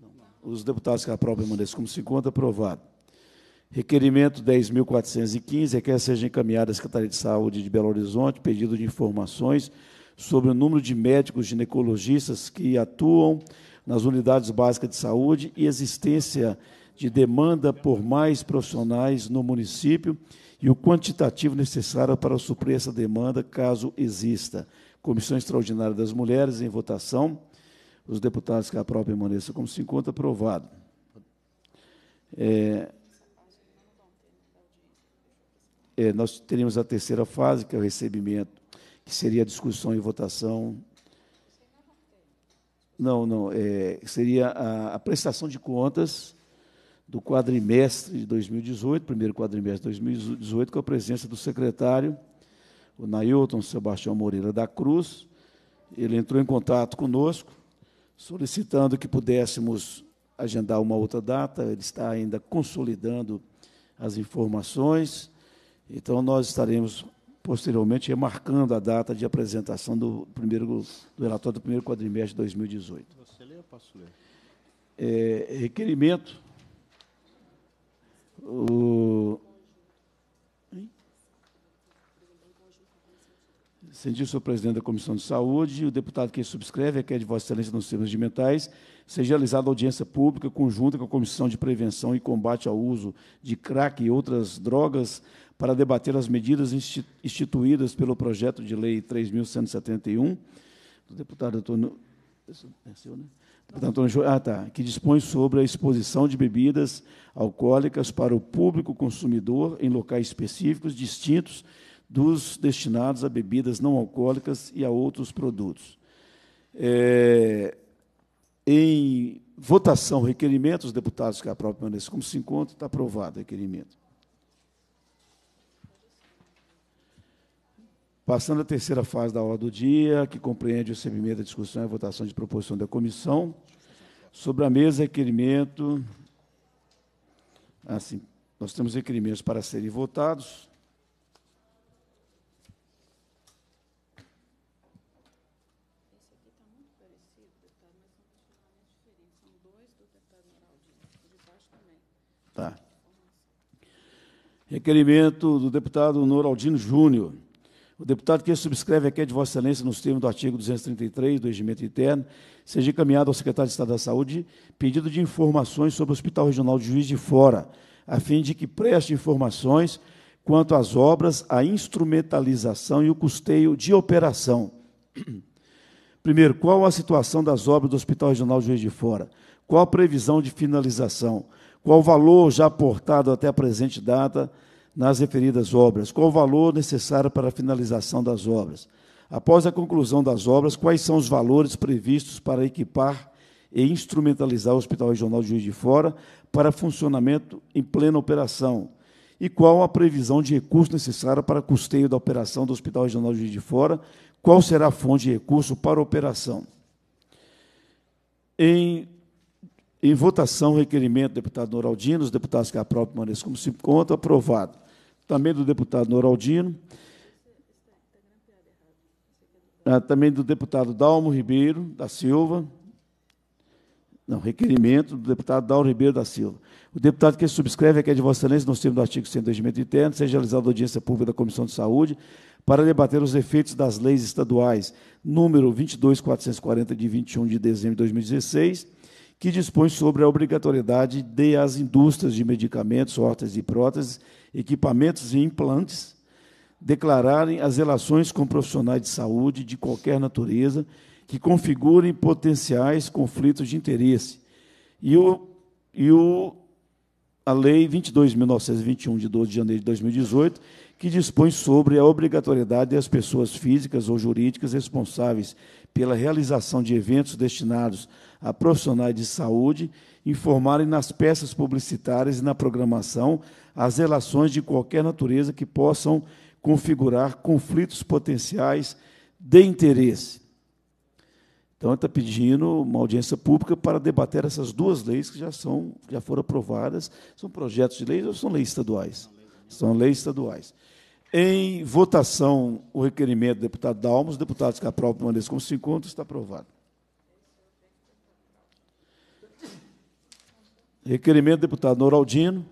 Não. Os deputados que aprovam permaneçam como se encontra, aprovado. Requerimento 10.415, requer seja encaminhada à Secretaria de Saúde de Belo Horizonte pedido de informações sobre o número de médicos ginecologistas que atuam nas unidades básicas de saúde e existência de demanda por mais profissionais no município e o quantitativo necessário para suprir essa demanda, caso exista. Comissão Extraordinária das Mulheres, em votação. Os deputados que aprovam permaneçam como se encontra, aprovado. É, é, nós teríamos a terceira fase, que é o recebimento, que seria a discussão e votação não, não, é, seria a, a, prestação de contas do quadrimestre de 2018, primeiro quadrimestre de 2018, com a presença do secretário, o Nailton Sebastião Moreira da Cruz. Ele entrou em contato conosco, solicitando que pudéssemos agendar uma outra data, ele está ainda consolidando as informações, então nós estaremos posteriormente remarcando a data de apresentação do, primeiro, do relatório do primeiro quadrimestre de 2018. Você lê ou posso ler? É, requerimento. O, Sentiu o presidente da Comissão de Saúde, o deputado que subscreve requer de Vossa Excelência nos termos mentais, seja realizada audiência pública conjunta com a Comissão de Prevenção e Combate ao Uso de Crack e outras drogas, para debater as medidas instituídas pelo projeto de lei 3.171 do deputado Antônio, é seu, né? deputado Antônio ah, tá, que dispõe sobre a exposição de bebidas alcoólicas para o público consumidor em locais específicos distintos dos destinados a bebidas não alcoólicas e a outros produtos. É, em votação, requerimento, os deputados que aprovam permaneçam como se encontra, está aprovado o requerimento. Passando à terceira fase da ordem do dia, que compreende o recebimento, da discussão e a votação de proposição da comissão, sobre a mesa requerimento, assim, nós temos requerimentos para serem votados. Tá. Requerimento do deputado Noraldino Júnior o deputado que subscreve aqui é de Vossa Excelência, nos termos do artigo 233 do Regimento Interno, seja encaminhado ao secretário de Estado da Saúde pedido de informações sobre o Hospital Regional de Juiz de Fora, a fim de que preste informações quanto às obras, à instrumentalização e o custeio de operação. Primeiro, qual a situação das obras do Hospital Regional de Juiz de Fora? Qual a previsão de finalização? Qual o valor já aportado até a presente data? nas referidas obras? Qual o valor necessário para a finalização das obras? Após a conclusão das obras, quais são os valores previstos para equipar e instrumentalizar o Hospital Regional de Juiz de Fora para funcionamento em plena operação? E qual a previsão de recurso necessária para custeio da operação do Hospital Regional de Juiz de Fora? Qual será a fonte de recurso para a operação? Em em votação, requerimento do deputado Noraldino, os deputados que aprovam permaneçam como se encontra, aprovado. Também do deputado Noraldino. Ah, também do deputado Dalmo Ribeiro da Silva. Não, requerimento do deputado Dalmo Ribeiro da Silva. O deputado que subscreve é que é de Vossa Excelência, no termos do artigo 100 do regimento interno, seja realizada audiência pública da Comissão de Saúde para debater os efeitos das leis estaduais número 22.440, de 21 de dezembro de 2016 que dispõe sobre a obrigatoriedade de as indústrias de medicamentos, hortas e próteses, equipamentos e implantes declararem as relações com profissionais de saúde de qualquer natureza que configurem potenciais conflitos de interesse. E, o, e o, a Lei 22.921, de 12 de janeiro de 2018, que dispõe sobre a obrigatoriedade das pessoas físicas ou jurídicas responsáveis pela realização de eventos destinados a profissionais de saúde informarem nas peças publicitárias e na programação as relações de qualquer natureza que possam configurar conflitos potenciais de interesse. Então, está pedindo uma audiência pública para debater essas duas leis que já são, já foram aprovadas. São projetos de leis ou são leis estaduais? São leis estaduais. Em votação, o requerimento do deputado Dalmos, deputados que aprovam permaneçam como se encontram, está aprovado. Requerimento do deputado Noraldino.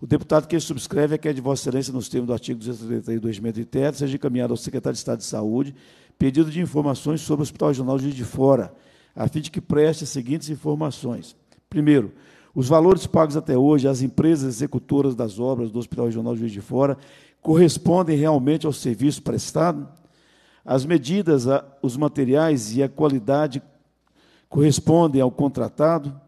O deputado que subscreve é que é de Vossa Excelência, nos termos do artigo 232 do ITED, seja encaminhado ao secretário de Estado de Saúde pedido de informações sobre o Hospital Regional Juiz de Fora, a fim de que preste as seguintes informações. Primeiro, os valores pagos até hoje às empresas executoras das obras do Hospital Regional Juiz de Fora correspondem realmente ao serviço prestado? As medidas, os materiais e a qualidade correspondem ao contratado?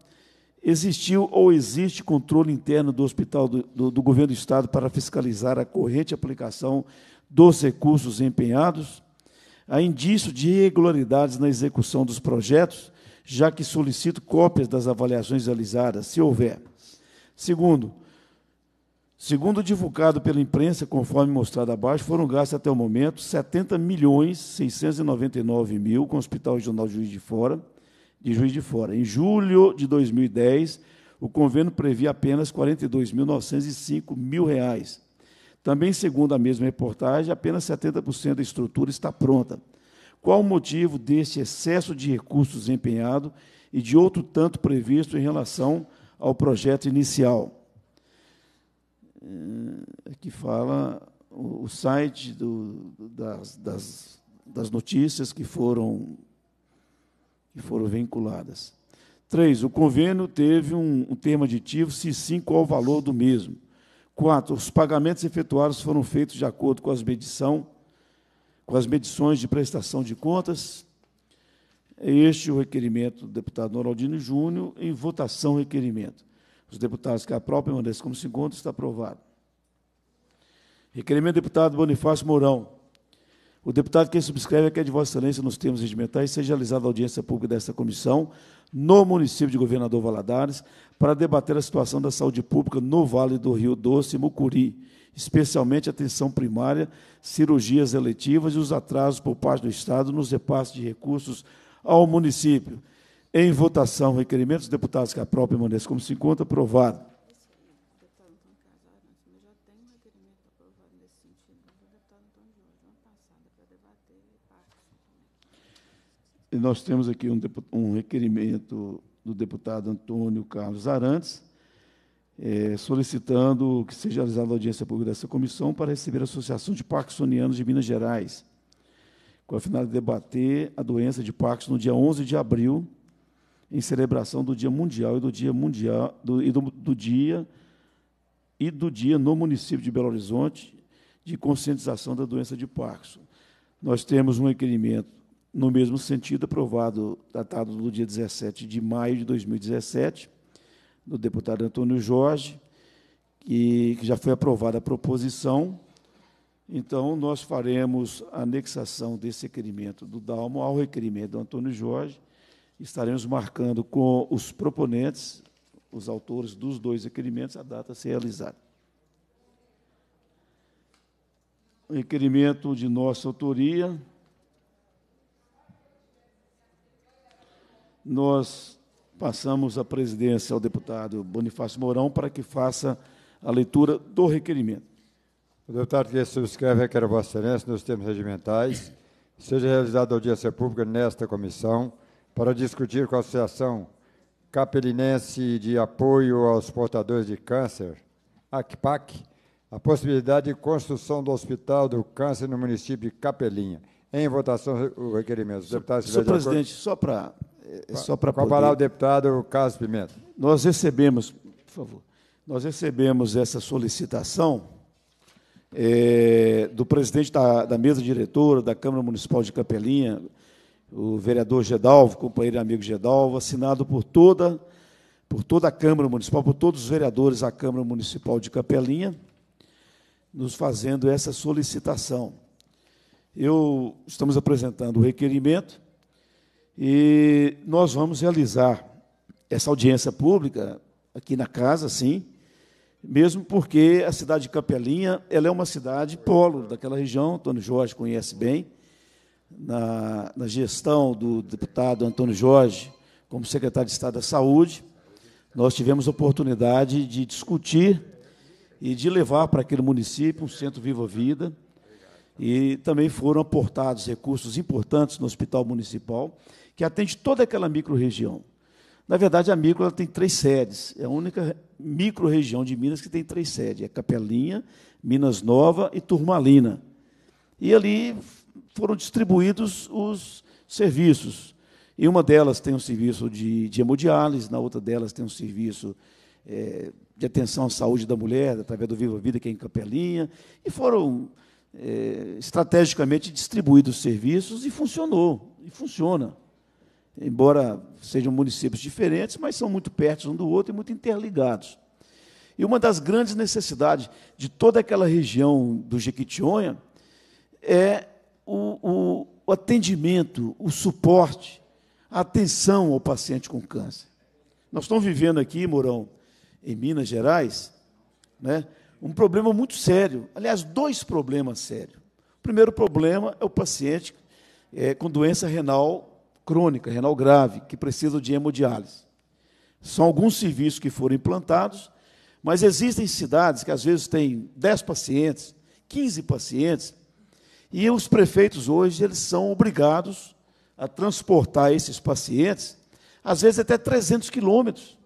Existiu ou existe controle interno do Hospital do, do, do Governo do Estado para fiscalizar a corrente aplicação dos recursos empenhados? Há indício de irregularidades na execução dos projetos, já que solicito cópias das avaliações realizadas, se houver. Segundo, segundo divulgado pela imprensa, conforme mostrado abaixo, foram gastos até o momento 70 milhões 699 mil com o Hospital Regional de Juiz de Fora, de Juiz de Fora. Em julho de 2010, o convênio previa apenas R$ 42.905 mil. Reais. Também, segundo a mesma reportagem, apenas 70% da estrutura está pronta. Qual o motivo deste excesso de recursos empenhado e de outro tanto previsto em relação ao projeto inicial? Eh, aqui fala o site do, das, das, das notícias que foram e foram vinculadas. Três, o convênio teve um, um termo aditivo, se sim, qual o valor do mesmo. Quatro, os pagamentos efetuados foram feitos de acordo com as medição, com as medições de prestação de contas. Este é o requerimento do deputado Noraldino Júnior, em votação requerimento. Os deputados que aprovam permanecem como se encontram, está aprovado. Requerimento do deputado Bonifácio Mourão o deputado que subscreve é que a é de Vossa Excelência, nos termos regimentais, seja realizada a audiência pública desta comissão no município de Governador Valadares para debater a situação da saúde pública no Vale do Rio Doce e Mucuri, especialmente atenção primária, cirurgias eletivas e os atrasos por parte do Estado nos repasses de recursos ao município. Em votação, requerimentos, deputados que própria permaneçam como se encontra, aprovado. nós temos aqui um, um, requerimento do deputado Antônio Carlos Arantes, é, solicitando que seja realizada a audiência pública dessa comissão para receber a Associação de Parkinsonianos de Minas Gerais, com a finalidade de debater a doença de Parkinson no dia 11 de abril, em celebração do Dia Mundial e do Dia Mundial do, e do, do Dia e do Dia no município de Belo Horizonte de conscientização da doença de Parkinson. Nós temos um requerimento no mesmo sentido, aprovado datado do dia 17 de maio de 2017, do deputado Antônio Jorge, que, que já foi aprovada a proposição. Então, nós faremos a anexação desse requerimento do Dalmo ao requerimento do Antônio Jorge. Estaremos marcando com os proponentes, os autores dos dois requerimentos, a data a ser realizada. Requerimento de nossa autoria, nós passamos a presidência ao deputado Bonifácio Mourão para que faça a leitura do requerimento. O deputado que subscreve requer a Vossa Excelência, nos termos regimentais, seja realizada audiência pública nesta comissão para discutir com a Associação Capelinense de Apoio aos Portadores de Câncer, ACPAC, a possibilidade de construção do Hospital do Câncer no município de Capelinha. Em votação, o requerimento. Deputado, Senhor presidente, só para é só para poder... Qual o deputado Carlos Pimenta? Nós recebemos, por favor, nós recebemos essa solicitação é, do presidente da, da, mesa diretora da Câmara Municipal de Capelinha, o vereador Gedalvo, companheiro e amigo Gedalvo, assinado por toda, por toda a Câmara Municipal, por todos os vereadores da Câmara Municipal de Capelinha, nos fazendo essa solicitação. Eu estamos apresentando o requerimento e nós vamos realizar essa audiência pública aqui na casa, sim, mesmo porque a cidade de Capelinha ela é uma cidade polo daquela região, Antônio Jorge conhece bem, na, na gestão do deputado Antônio Jorge como secretário de Estado da Saúde, nós tivemos a oportunidade de discutir e de levar para aquele município um centro Viva Vida, e também foram aportados recursos importantes no Hospital Municipal, que atende toda aquela micro-região. Na verdade, a micro ela tem três sedes. É a única micro-região de Minas que tem três sedes. É Capelinha, Minas Nova e Turmalina. E ali foram distribuídos os serviços. E uma delas tem um serviço de, de hemodiálise, na outra delas tem um serviço é, de atenção à saúde da mulher, através do Viva Vida, que é em Capelinha. E foram é, estrategicamente distribuídos os serviços e funcionou, e funciona embora sejam municípios diferentes, mas são muito perto um do outro e muito interligados. E uma das grandes necessidades de toda aquela região do Jequitinhonha é o, o atendimento, o suporte, a atenção ao paciente com câncer. Nós estamos vivendo aqui, Mourão, em Minas Gerais, né, um problema muito sério. Aliás, dois problemas sérios. O primeiro problema é o paciente é, com doença renal crônica, renal grave, que precisa de hemodiálise. São alguns serviços que foram implantados, mas existem cidades que às vezes têm 10 pacientes, 15 pacientes, e os prefeitos hoje eles são obrigados a transportar esses pacientes, às vezes até 300 quilômetros.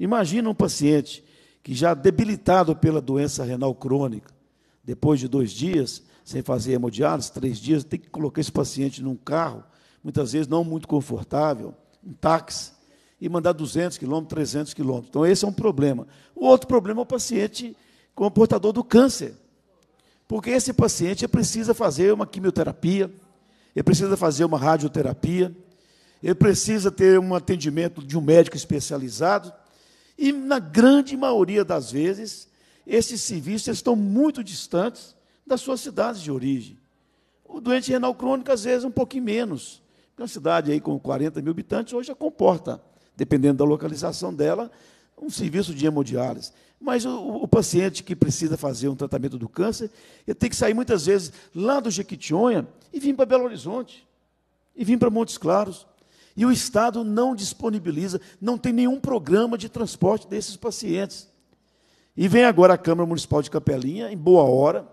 Imagina um paciente que já debilitado pela doença renal crônica, depois de dois dias sem fazer hemodiálise, três dias, tem que colocar esse paciente num carro muitas vezes não muito confortável, um táxi, e mandar 200 quilômetros, 300 quilômetros. Então, esse é um problema. O outro problema é o paciente como portador do câncer. Porque esse paciente precisa fazer uma quimioterapia, ele precisa fazer uma radioterapia, ele precisa ter um atendimento de um médico especializado. E, na grande maioria das vezes, esses serviços estão muito distantes das suas cidades de origem. O doente renal crônico, às vezes, é um pouquinho menos. Uma cidade aí com 40 mil habitantes hoje já comporta, dependendo da localização dela, um serviço de hemodiálise. Mas o, o, paciente que precisa fazer um tratamento do câncer, ele tem que sair muitas vezes lá do Jequitinhonha e vir para Belo Horizonte, e vir para Montes Claros. E o Estado não disponibiliza, não tem nenhum programa de transporte desses pacientes. E vem agora a Câmara Municipal de Capelinha, em boa hora,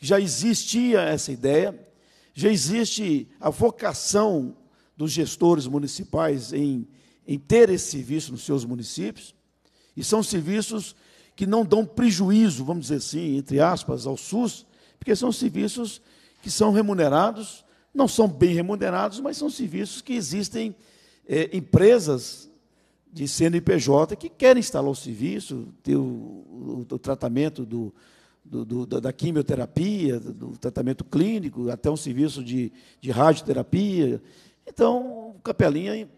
já existia essa ideia, já existe a vocação dos gestores municipais em, em ter esse serviço nos seus municípios, e são serviços que não dão prejuízo, vamos dizer assim, entre aspas, ao SUS, porque são serviços que são remunerados, não são bem remunerados, mas são serviços que existem é, empresas de CNPJ que querem instalar o serviço, ter o, o, o tratamento do, do, do, da, da, quimioterapia, do tratamento clínico, até um serviço de, de radioterapia. Então, o Capelinha,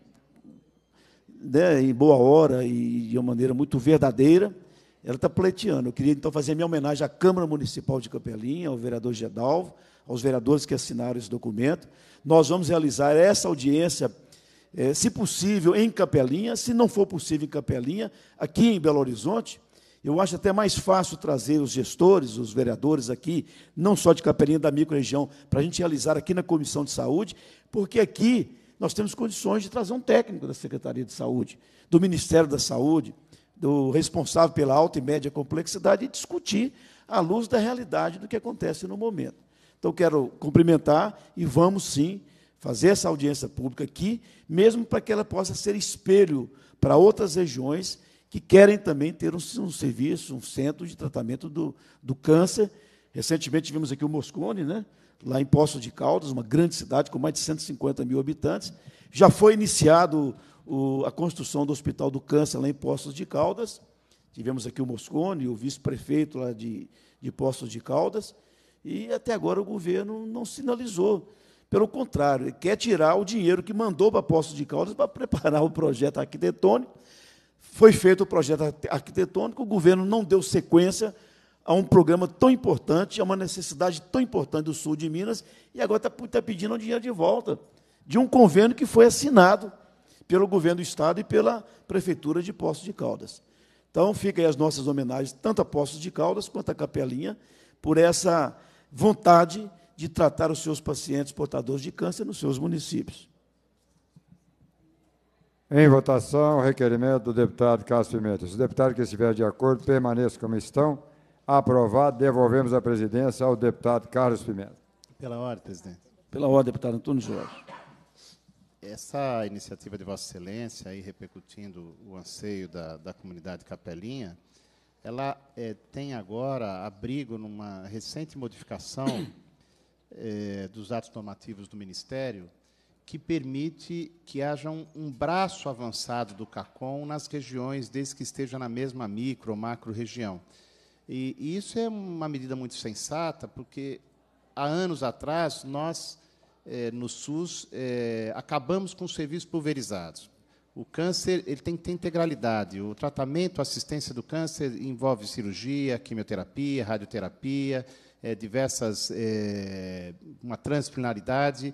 né, em boa hora e de uma maneira muito verdadeira, ela está pleiteando. Eu queria, então, fazer minha homenagem à Câmara Municipal de Capelinha, ao vereador Gedalvo, aos vereadores que assinaram esse documento. Nós vamos realizar essa audiência, eh, se possível, em Capelinha, se não for possível em Capelinha, aqui em Belo Horizonte, eu acho até mais fácil trazer os gestores, os vereadores aqui, não só de Capelinha, da microrregião, para a gente realizar aqui na Comissão de Saúde, porque aqui nós temos condições de trazer um técnico da Secretaria de Saúde, do Ministério da Saúde, do responsável pela alta e média complexidade e discutir à luz da realidade do que acontece no momento. Então, quero cumprimentar e vamos sim fazer essa audiência pública aqui, mesmo para que ela possa ser espelho para outras regiões que querem também ter um, um serviço, um centro de tratamento do, do câncer. Recentemente tivemos aqui o Moscone, né? lá em Poços de Caldas, uma grande cidade com mais de 150 mil habitantes. Já foi iniciado o, a construção do Hospital do Câncer lá em Poços de Caldas. Tivemos aqui o Moscone, o vice-prefeito lá de, de Poços de Caldas. E até agora o governo não sinalizou. Pelo contrário, ele quer tirar o dinheiro que mandou para Poços de Caldas para preparar o projeto arquitetônico foi feito o projeto arquitetônico, o governo não deu sequência a um programa tão importante, a uma necessidade tão importante do sul de Minas, e agora está tá pedindo o dinheiro de volta de um convênio que foi assinado pelo governo do Estado e pela Prefeitura de Poços de Caldas. Então, fica aí as nossas homenagens, tanto a Poços de Caldas quanto a Capelinha, por essa vontade de tratar os seus pacientes portadores de câncer nos seus municípios. Em votação, o requerimento do deputado Cássio Pimenta. Se o deputado que estiver de acordo, permaneça como estão. Aprovado, devolvemos a presidência ao deputado Carlos Pimenta. Pela ordem, presidente. Pela ordem, deputado Antônio Jorge. Essa iniciativa de Vossa Excelência, aí repercutindo o anseio da, da comunidade Capelinha, ela é, tem agora abrigo numa recente modificação é, dos atos normativos do Ministério, que permite que haja um, um, braço avançado do CACOM nas regiões, desde que esteja na mesma micro ou macro região. E, e isso é uma medida muito sensata, porque há anos atrás nós, eh, no SUS, eh, acabamos com os serviços pulverizados. O câncer ele tem que ter integralidade. O tratamento, a assistência do câncer envolve cirurgia, quimioterapia, radioterapia, eh, diversas, uma transplinaridade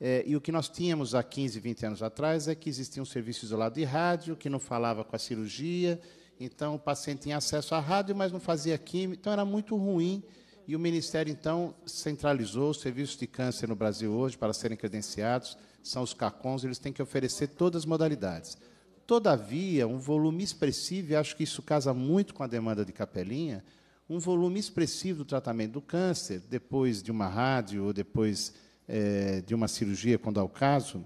é, e o que nós tínhamos há 15, 20 anos atrás é que existia um serviço isolado de rádio, que não falava com a cirurgia, então o paciente tinha acesso à rádio, mas não fazia química, então era muito ruim. E o Ministério, então, centralizou os serviços de câncer no Brasil hoje para serem credenciados, são os CACONs, eles têm que oferecer todas as modalidades. Todavia, um volume expressivo, e acho que isso casa muito com a demanda de Capelinha, um volume expressivo do tratamento do câncer, depois de uma rádio ou depois é, de uma cirurgia, quando há o caso,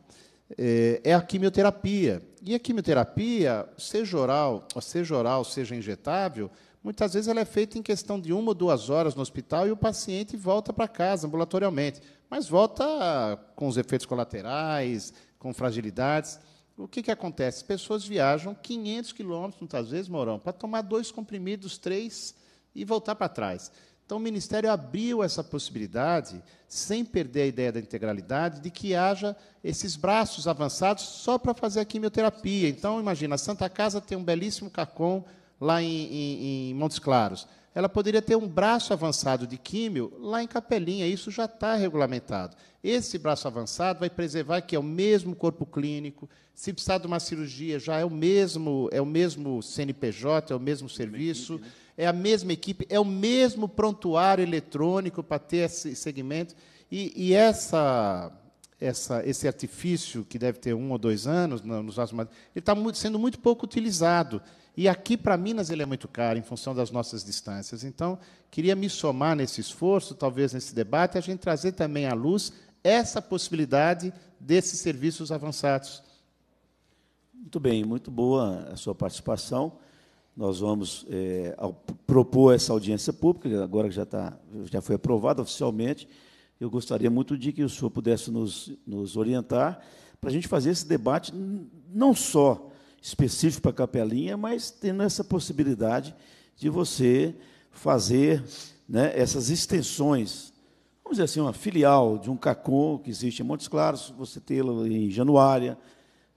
é, é a quimioterapia. E a quimioterapia, seja oral, seja oral, seja injetável, muitas vezes ela é feita em questão de uma ou duas horas no hospital e o paciente volta para casa ambulatorialmente, mas volta com os efeitos colaterais, com fragilidades. O que, que acontece? As pessoas viajam 500 quilômetros, muitas vezes, Mourão, para tomar dois comprimidos, três, e voltar para trás. Então, o Ministério abriu essa possibilidade, sem perder a ideia da integralidade, de que haja esses braços avançados só para fazer a quimioterapia. Então, imagina, a Santa Casa tem um belíssimo CACOM lá em, em, em Montes Claros. Ela poderia ter um braço avançado de químio lá em Capelinha, isso já está regulamentado. Esse braço avançado vai preservar que é o mesmo corpo clínico, se precisar de uma cirurgia, já é o mesmo, é o mesmo CNPJ, é o mesmo serviço. Equipe, né? é a mesma equipe, é o mesmo prontuário eletrônico para ter esse segmento. E, e essa, essa, esse artifício, que deve ter um ou dois anos nos nossos ele está muito, sendo muito pouco utilizado. E aqui, para Minas, ele é muito caro, em função das nossas distâncias. Então, queria me somar nesse esforço, talvez nesse debate, a gente trazer também à luz essa possibilidade desses serviços avançados. Muito bem, muito boa a sua participação nós vamos é, propor essa audiência pública, agora que já, tá, já foi aprovada oficialmente. Eu gostaria muito de que o senhor pudesse nos, nos orientar para a gente fazer esse debate não só específico para a Capelinha, mas tendo essa possibilidade de você fazer né, essas extensões, vamos dizer assim, uma filial de um CACOM que existe em Montes Claros, você tê-lo em Januária,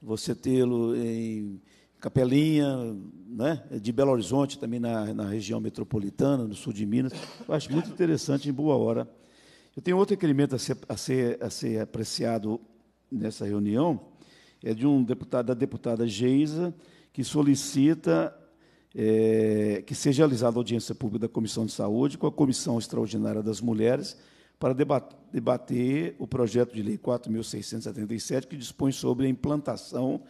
você tê-lo em Capelinha, né, de Belo Horizonte, também na, na região metropolitana, no sul de Minas. Eu acho muito interessante, em boa hora. Eu tenho outro requerimento a ser, a ser, a ser apreciado nessa reunião, é de um deputado, da deputada Geisa, que solicita é, que seja realizada audiência pública da Comissão de Saúde com a Comissão Extraordinária das Mulheres para debater o projeto de lei 4.677, que dispõe sobre a implantação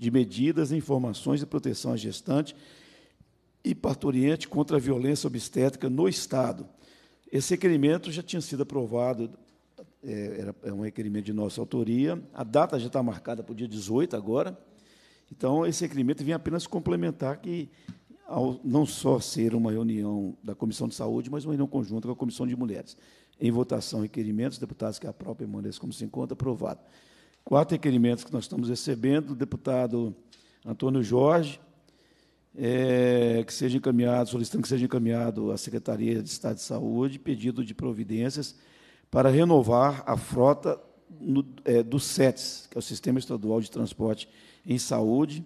de medidas, informações e proteção à gestante e parturiente contra a violência obstétrica no Estado. Esse requerimento já tinha sido aprovado, é, é um requerimento de nossa autoria, a data já está marcada para o dia 18 agora, então esse requerimento vem apenas complementar que, ao não só ser uma reunião da Comissão de Saúde, mas uma reunião conjunta com a Comissão de Mulheres. Em votação, requerimentos, deputados que a própria permaneçam como se encontra, aprovado quatro requerimentos que nós estamos recebendo do deputado Antônio Jorge, é, que seja encaminhado, solicitando que seja encaminhado à Secretaria de Estado de Saúde pedido de providências para renovar a frota no, é, do SETS, que é o Sistema Estadual de Transporte em Saúde,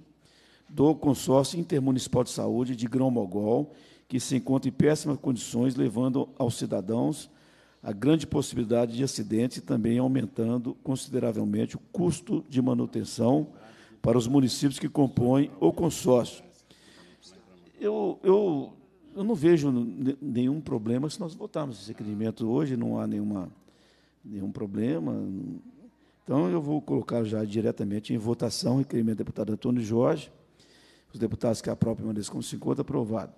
do Consórcio Intermunicipal de Saúde de Grão-Mogol, que se encontra em péssimas condições, levando aos cidadãos a grande possibilidade de acidente e também aumentando consideravelmente o custo de manutenção para os municípios que compõem o consórcio. Eu, eu, eu não vejo nenhum problema se nós votarmos esse requerimento hoje, não há nenhuma, nenhum problema. Então, eu vou colocar já diretamente em votação o requerimento do deputado Antônio Jorge, os deputados que aprovam permaneçam como 50, aprovado.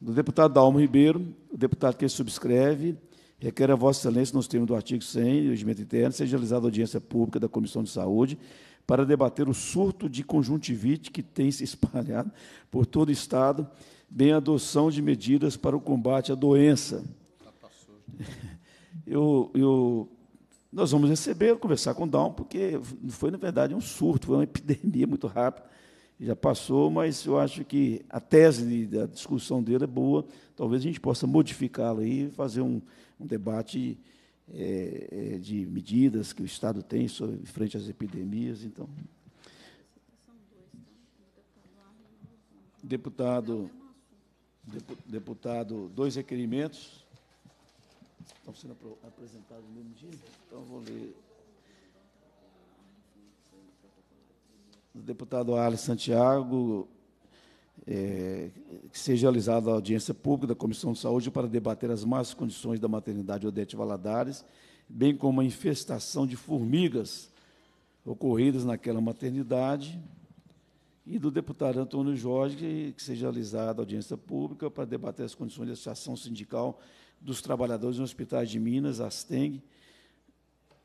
Do deputado Dalmo Ribeiro, o deputado que subscreve, Requer a Vossa Excelência, nos termos do artigo 100 do regimento interno, seja realizada audiência pública da Comissão de Saúde para debater o surto de conjuntivite que tem se espalhado por todo o Estado, bem a adoção de medidas para o combate à doença. Eu, eu, nós vamos receber, conversar com o Down, porque foi, na verdade, um surto, foi uma epidemia muito rápida, já passou, mas eu acho que a tese da discussão dele é boa, talvez a gente possa modificá-la e fazer um, um debate é, é, de medidas que o Estado tem sobre, frente às epidemias. Então, deputado, deputado, dois requerimentos estão sendo apresentados no mesmo dia. Então, vou ler. o deputado Alisson Santiago, é, que seja realizada a audiência pública da Comissão de Saúde para debater as más condições da maternidade Odete Valadares, bem como a infestação de formigas ocorridas naquela maternidade, e do deputado Antônio Jorge, que seja realizada a audiência pública para debater as condições da associação sindical dos trabalhadores no Hospital de Minas, Asteng,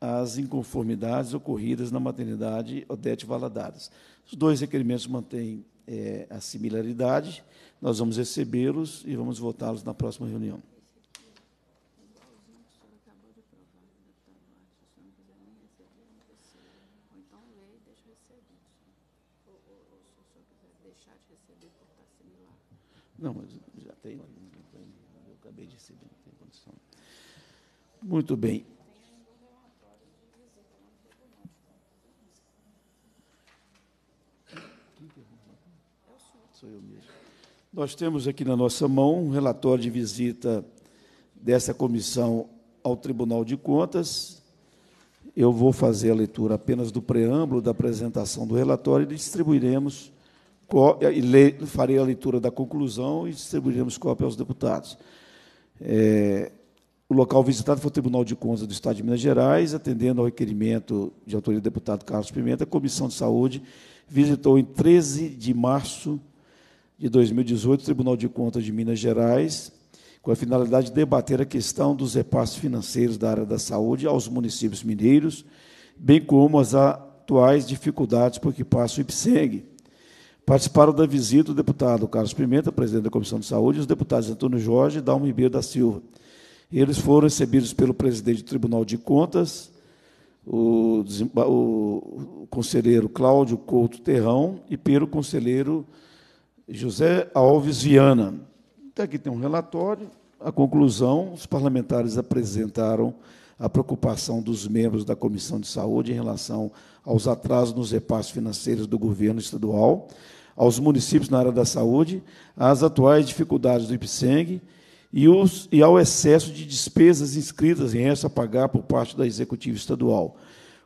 as inconformidades ocorridas na maternidade Odete Valadares. Os dois requerimentos mantêm é, a similaridade, nós vamos recebê-los e vamos votá-los na próxima reunião. Não, mas já tenho, eu acabei de receber, não tem condição. Muito bem. Nós temos aqui na nossa mão um relatório de visita dessa comissão ao Tribunal de Contas. Eu vou fazer a leitura apenas do preâmbulo da apresentação do relatório e distribuiremos e farei a leitura da conclusão e distribuiremos cópia aos deputados. É, o local visitado foi o Tribunal de Contas do Estado de Minas Gerais, atendendo ao requerimento de autoria do deputado Carlos Pimenta, a Comissão de Saúde visitou em 13 de março de 2018, Tribunal de Contas de Minas Gerais, com a finalidade de debater a questão dos repasses financeiros da área da saúde aos municípios mineiros, bem como as atuais dificuldades por que passa o IPSEG. Participaram da visita o deputado Carlos Pimenta, presidente da Comissão de Saúde, e os deputados Antônio Jorge e Dalmo Ribeiro da Silva. Eles foram recebidos pelo presidente do Tribunal de Contas, o, o, o conselheiro Cláudio Couto Terrão, e pelo conselheiro José Alves Viana. aqui tem um relatório. A conclusão: os parlamentares apresentaram a preocupação dos membros da Comissão de Saúde em relação aos atrasos nos repassos financeiros do governo estadual, aos municípios na área da saúde, às atuais dificuldades do IPSENG e, os, e ao excesso de despesas inscritas em essa a pagar por parte da Executiva Estadual.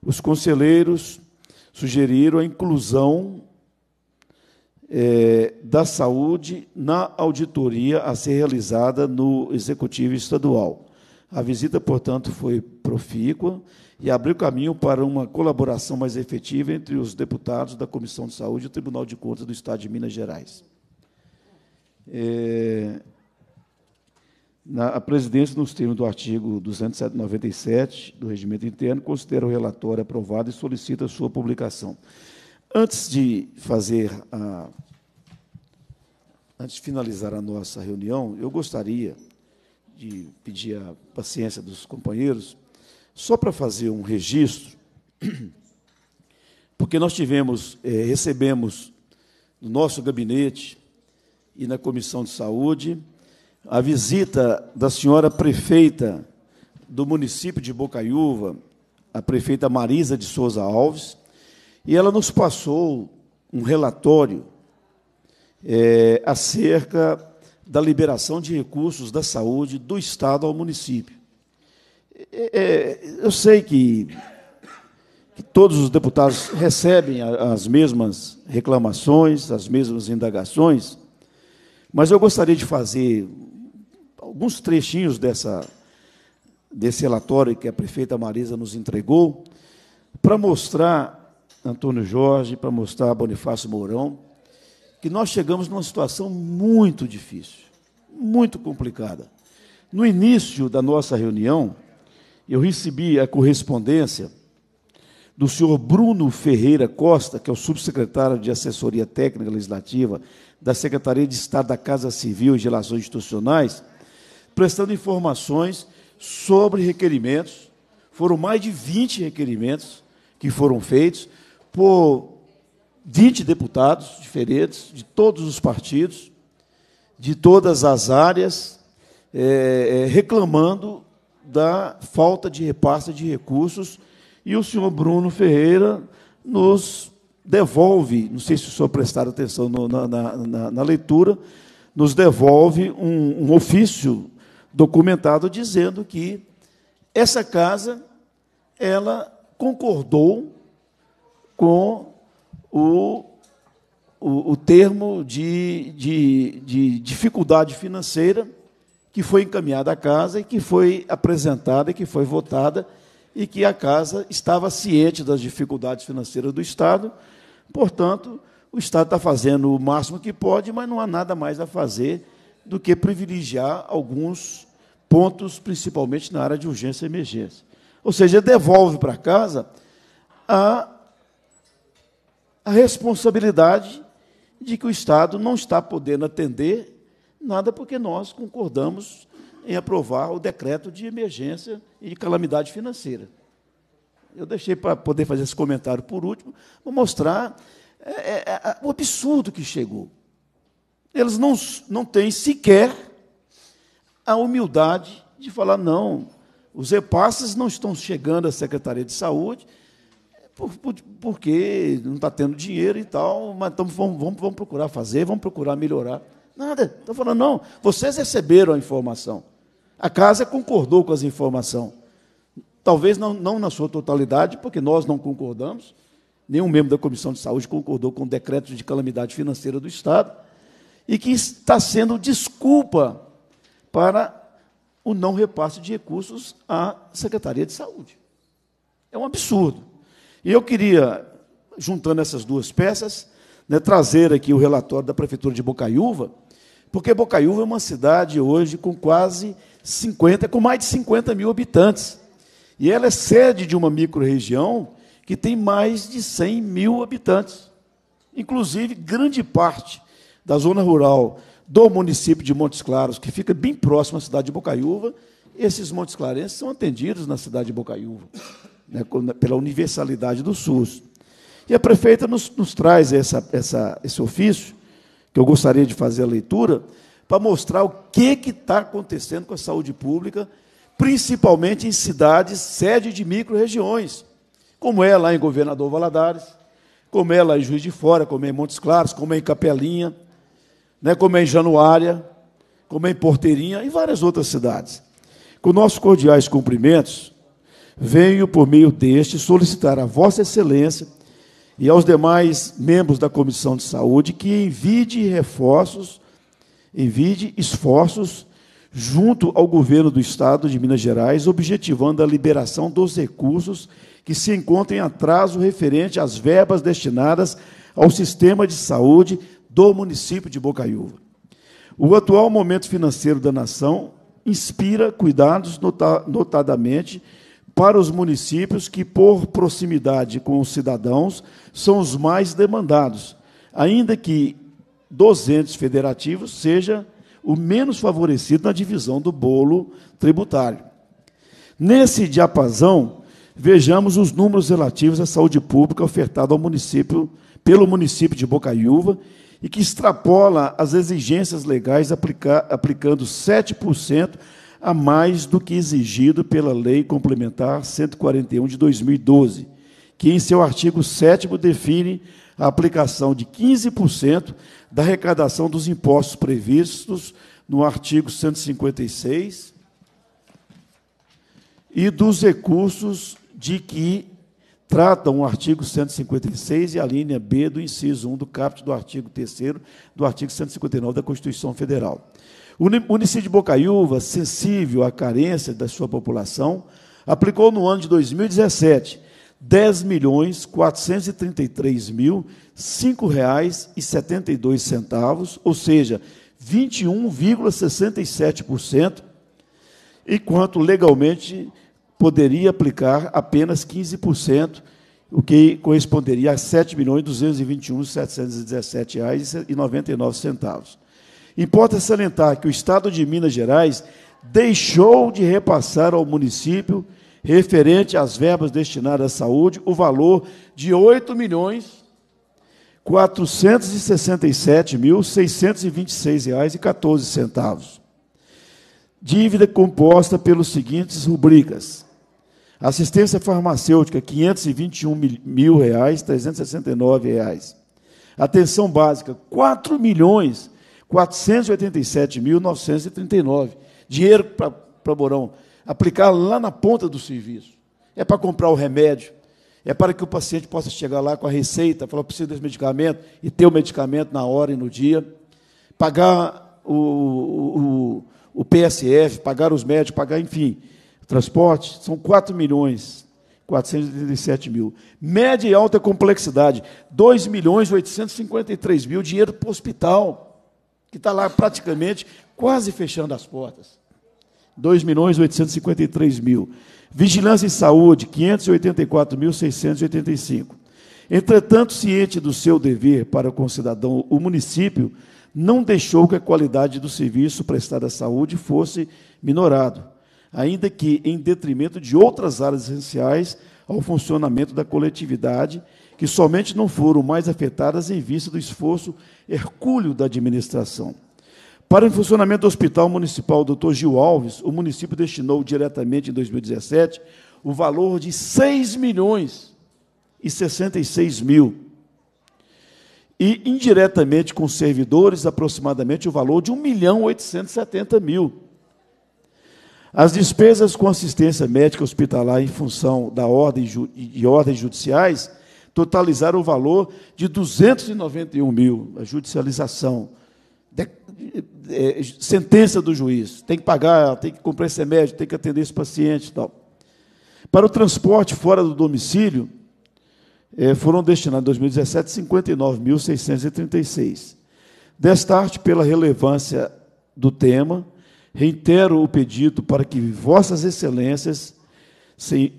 Os conselheiros sugeriram a inclusão é, da Saúde na auditoria a ser realizada no Executivo Estadual. A visita, portanto, foi profícua e abriu caminho para uma colaboração mais efetiva entre os deputados da Comissão de Saúde e o Tribunal de Contas do Estado de Minas Gerais. É, na, a presidência, nos termos do artigo 297 do Regimento Interno, considera o relatório aprovado e solicita sua publicação. Antes de fazer a. Antes de finalizar a nossa reunião, eu gostaria de pedir a paciência dos companheiros, só para fazer um registro, porque nós tivemos, é, recebemos no nosso gabinete e na Comissão de Saúde a visita da senhora prefeita do município de Bocaiúva, a prefeita Marisa de Souza Alves, e ela nos passou um relatório é, acerca da liberação de recursos da saúde do Estado ao município. É, é eu sei que, que, todos os deputados recebem as mesmas reclamações, as mesmas indagações, mas eu gostaria de fazer alguns trechinhos dessa, desse relatório que a prefeita Marisa nos entregou, para mostrar Antônio Jorge, para mostrar a Bonifácio Mourão, que nós chegamos numa situação muito difícil, muito complicada. No início da nossa reunião, eu recebi a correspondência do senhor Bruno Ferreira Costa, que é o subsecretário de Assessoria Técnica Legislativa da Secretaria de Estado da Casa Civil e de Relações Institucionais, prestando informações sobre requerimentos. Foram mais de 20 requerimentos que foram feitos por 20 deputados diferentes, de todos os partidos, de todas as áreas, é, é, reclamando da falta de repasse de recursos. E o senhor Bruno Ferreira nos devolve, não sei se o senhor prestar atenção no, na, na, na, leitura, nos devolve um, um ofício documentado dizendo que essa casa ela concordou com o, o, o termo de, de, de dificuldade financeira que foi encaminhada à casa e que foi apresentada e que foi votada e que a casa estava ciente das dificuldades financeiras do Estado. Portanto, o Estado está fazendo o máximo que pode, mas não há nada mais a fazer do que privilegiar alguns pontos, principalmente na área de urgência e emergência. Ou seja, devolve para casa a a responsabilidade de que o Estado não está podendo atender nada porque nós concordamos em aprovar o decreto de emergência e de calamidade financeira. Eu deixei para poder fazer esse comentário por último, vou mostrar é, é, é o absurdo que chegou. Eles não, não têm sequer a humildade de falar, não, os repasses não estão chegando à Secretaria de Saúde, por, por, porque não está tendo dinheiro e tal, mas vamos, vamos, vamos procurar fazer, vamos procurar melhorar. Nada, estou falando, não, vocês receberam a informação. A casa concordou com as informações. Talvez não, não na sua totalidade, porque nós não concordamos, nenhum membro da Comissão de Saúde concordou com o decreto de calamidade financeira do Estado, e que está sendo desculpa para o não repasse de recursos à Secretaria de Saúde. É um absurdo. E eu queria, juntando essas duas peças, né, trazer aqui o relatório da Prefeitura de Bocaiúva, porque Bocaiúva é uma cidade hoje com quase 50, com mais de 50 mil habitantes. E ela é sede de uma microrregião que tem mais de 100 mil habitantes. Inclusive, grande parte da zona rural do município de Montes Claros, que fica bem próximo à cidade de Bocaiúva, esses Montes Clarenses são atendidos na cidade de Bocaiúva né, pela universalidade do SUS. E a prefeita nos, nos traz essa, essa, esse ofício, que eu gostaria de fazer a leitura, para mostrar o que está acontecendo com a saúde pública, principalmente em cidades, sede de micro-regiões, como é lá em Governador Valadares, como é lá em Juiz de Fora, como é em Montes Claros, como é em Capelinha, né, como é em Januária, como é em Porteirinha e várias outras cidades. Com nossos cordiais cumprimentos, venho por meio deste solicitar a Vossa Excelência e aos demais membros da Comissão de Saúde que envide reforços, envide esforços junto ao governo do Estado de Minas Gerais, objetivando a liberação dos recursos que se encontram em atraso referente às verbas destinadas ao sistema de saúde do município de Bocaiúva. O atual momento financeiro da nação inspira cuidados, notadamente para os municípios que, por proximidade com os cidadãos, são os mais demandados, ainda que 200 federativos seja o menos favorecido na divisão do bolo tributário. Nesse diapasão, vejamos os números relativos à saúde pública ofertada ao município pelo município de Bocaiúva e que extrapola as exigências legais aplicando 7% a mais do que exigido pela Lei Complementar 141 de 2012, que em seu artigo 7 define a aplicação de 15% da arrecadação dos impostos previstos no artigo 156 e dos recursos de que tratam o artigo 156 e a linha B do inciso 1 do caput do artigo 3 do artigo 159 da Constituição Federal. O município de Bocaiúva, sensível à carência da sua população, aplicou no ano de 2017 10 milhões 433 mil cinco reais e 72 centavos, ou seja, 21,67%, enquanto legalmente poderia aplicar apenas 15%, o que corresponderia a 7 milhões 221 717 reais e 99 centavos. Importa salientar que o Estado de Minas Gerais deixou de repassar ao município, referente às verbas destinadas à saúde, o valor de R$ milhões reais e centavos. Dívida composta pelos seguintes rubricas: assistência farmacêutica R$ mil reais reais, atenção básica 4 milhões 487.939. Dinheiro para Borão aplicar lá na ponta do serviço. É para comprar o remédio, é para que o paciente possa chegar lá com a receita, falar, preciso desse medicamento, e ter o medicamento na hora e no dia, pagar o, o, o PSF, pagar os médicos, pagar, enfim, transporte, são 4 milhões 487 mil. Média e alta complexidade, 2 milhões 853 mil, dinheiro para o hospital que está lá praticamente quase fechando as portas. 2 milhões 853 mil. Vigilância e saúde, 584.685. Entretanto, ciente do seu dever para com o cidadão, o município não deixou que a qualidade do serviço prestado à saúde fosse minorado, ainda que em detrimento de outras áreas essenciais ao funcionamento da coletividade que somente não foram mais afetadas em vista do esforço hercúleo da administração. Para o funcionamento do Hospital Municipal Dr. Gil Alves, o município destinou diretamente em 2017 o valor de 6 milhões e 66 mil. E indiretamente com servidores, aproximadamente o valor de 1 milhão 870 mil. As despesas com assistência médica hospitalar em função da ordem de ordens judiciais totalizaram o valor de 291 mil, a judicialização. De, é, sentença do juiz, tem que pagar, tem que comprar esse remédio, tem que atender esse paciente e tal. Para o transporte fora do domicílio, é, foram destinados em 2017 59.636. Destarte, pela relevância do tema, reitero o pedido para que Vossas Excelências se,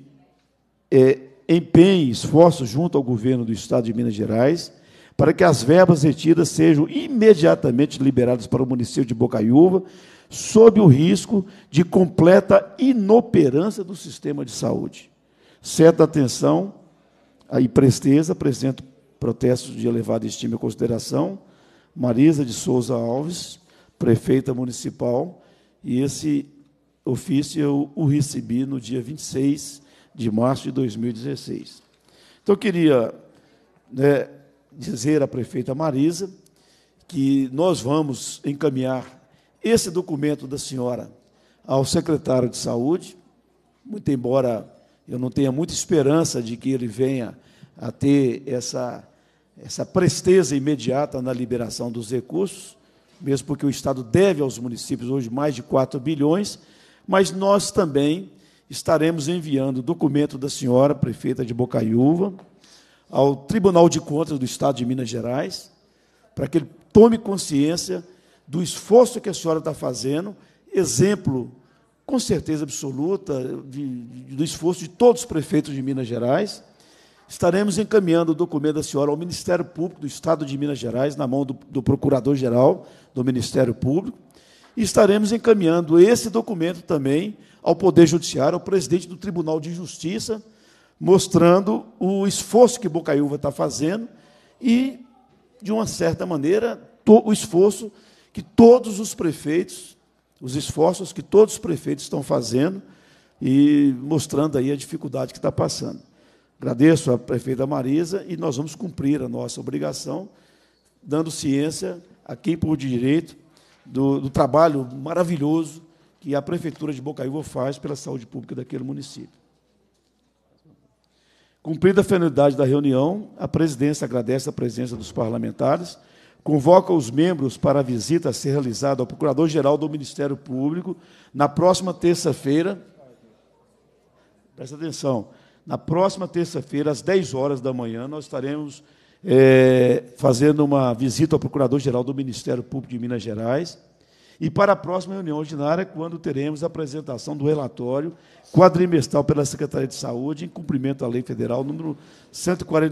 é, empenhe esforços junto ao governo do Estado de Minas Gerais para que as verbas retidas sejam imediatamente liberadas para o município de Bocaiúva, sob o risco de completa inoperância do sistema de saúde. Certa atenção e presteza, apresento protestos de elevado estima e consideração, Marisa de Souza Alves, prefeita municipal, e esse ofício eu o recebi no dia 26 de março de 2016. Então, eu queria né, dizer à prefeita Marisa que nós vamos encaminhar esse documento da senhora ao secretário de Saúde, muito embora eu não tenha muita esperança de que ele venha a ter essa, essa presteza imediata na liberação dos recursos, mesmo porque o Estado deve aos municípios hoje mais de 4 bilhões, mas nós também estaremos enviando o documento da senhora prefeita de Bocaiúva ao Tribunal de Contas do Estado de Minas Gerais, para que ele tome consciência do esforço que a senhora está fazendo, exemplo, com certeza absoluta, de, de, do esforço de todos os prefeitos de Minas Gerais. Estaremos encaminhando o documento da senhora ao Ministério Público do Estado de Minas Gerais, na mão do, do Procurador-Geral do Ministério Público, e estaremos encaminhando esse documento também ao Poder Judiciário, ao presidente do Tribunal de Justiça, mostrando o esforço que Bocaiúva está fazendo e, de uma certa maneira, o esforço que todos os prefeitos, os esforços que todos os prefeitos estão fazendo e mostrando aí a dificuldade que está passando. Agradeço à prefeita Marisa e nós vamos cumprir a nossa obrigação, dando ciência a quem por direito do, do trabalho maravilhoso que a Prefeitura de Bocaiúva faz pela saúde pública daquele município. Cumprida a finalidade da reunião, a presidência agradece a presença dos parlamentares, convoca os membros para a visita a ser realizada ao Procurador-Geral do Ministério Público na próxima terça-feira. Presta atenção. Na próxima terça-feira, às 10 horas da manhã, nós estaremos é, fazendo uma visita ao Procurador-Geral do Ministério Público de Minas Gerais, e para a próxima reunião ordinária, quando teremos a apresentação do relatório quadrimestral pela Secretaria de Saúde em cumprimento à Lei Federal número 140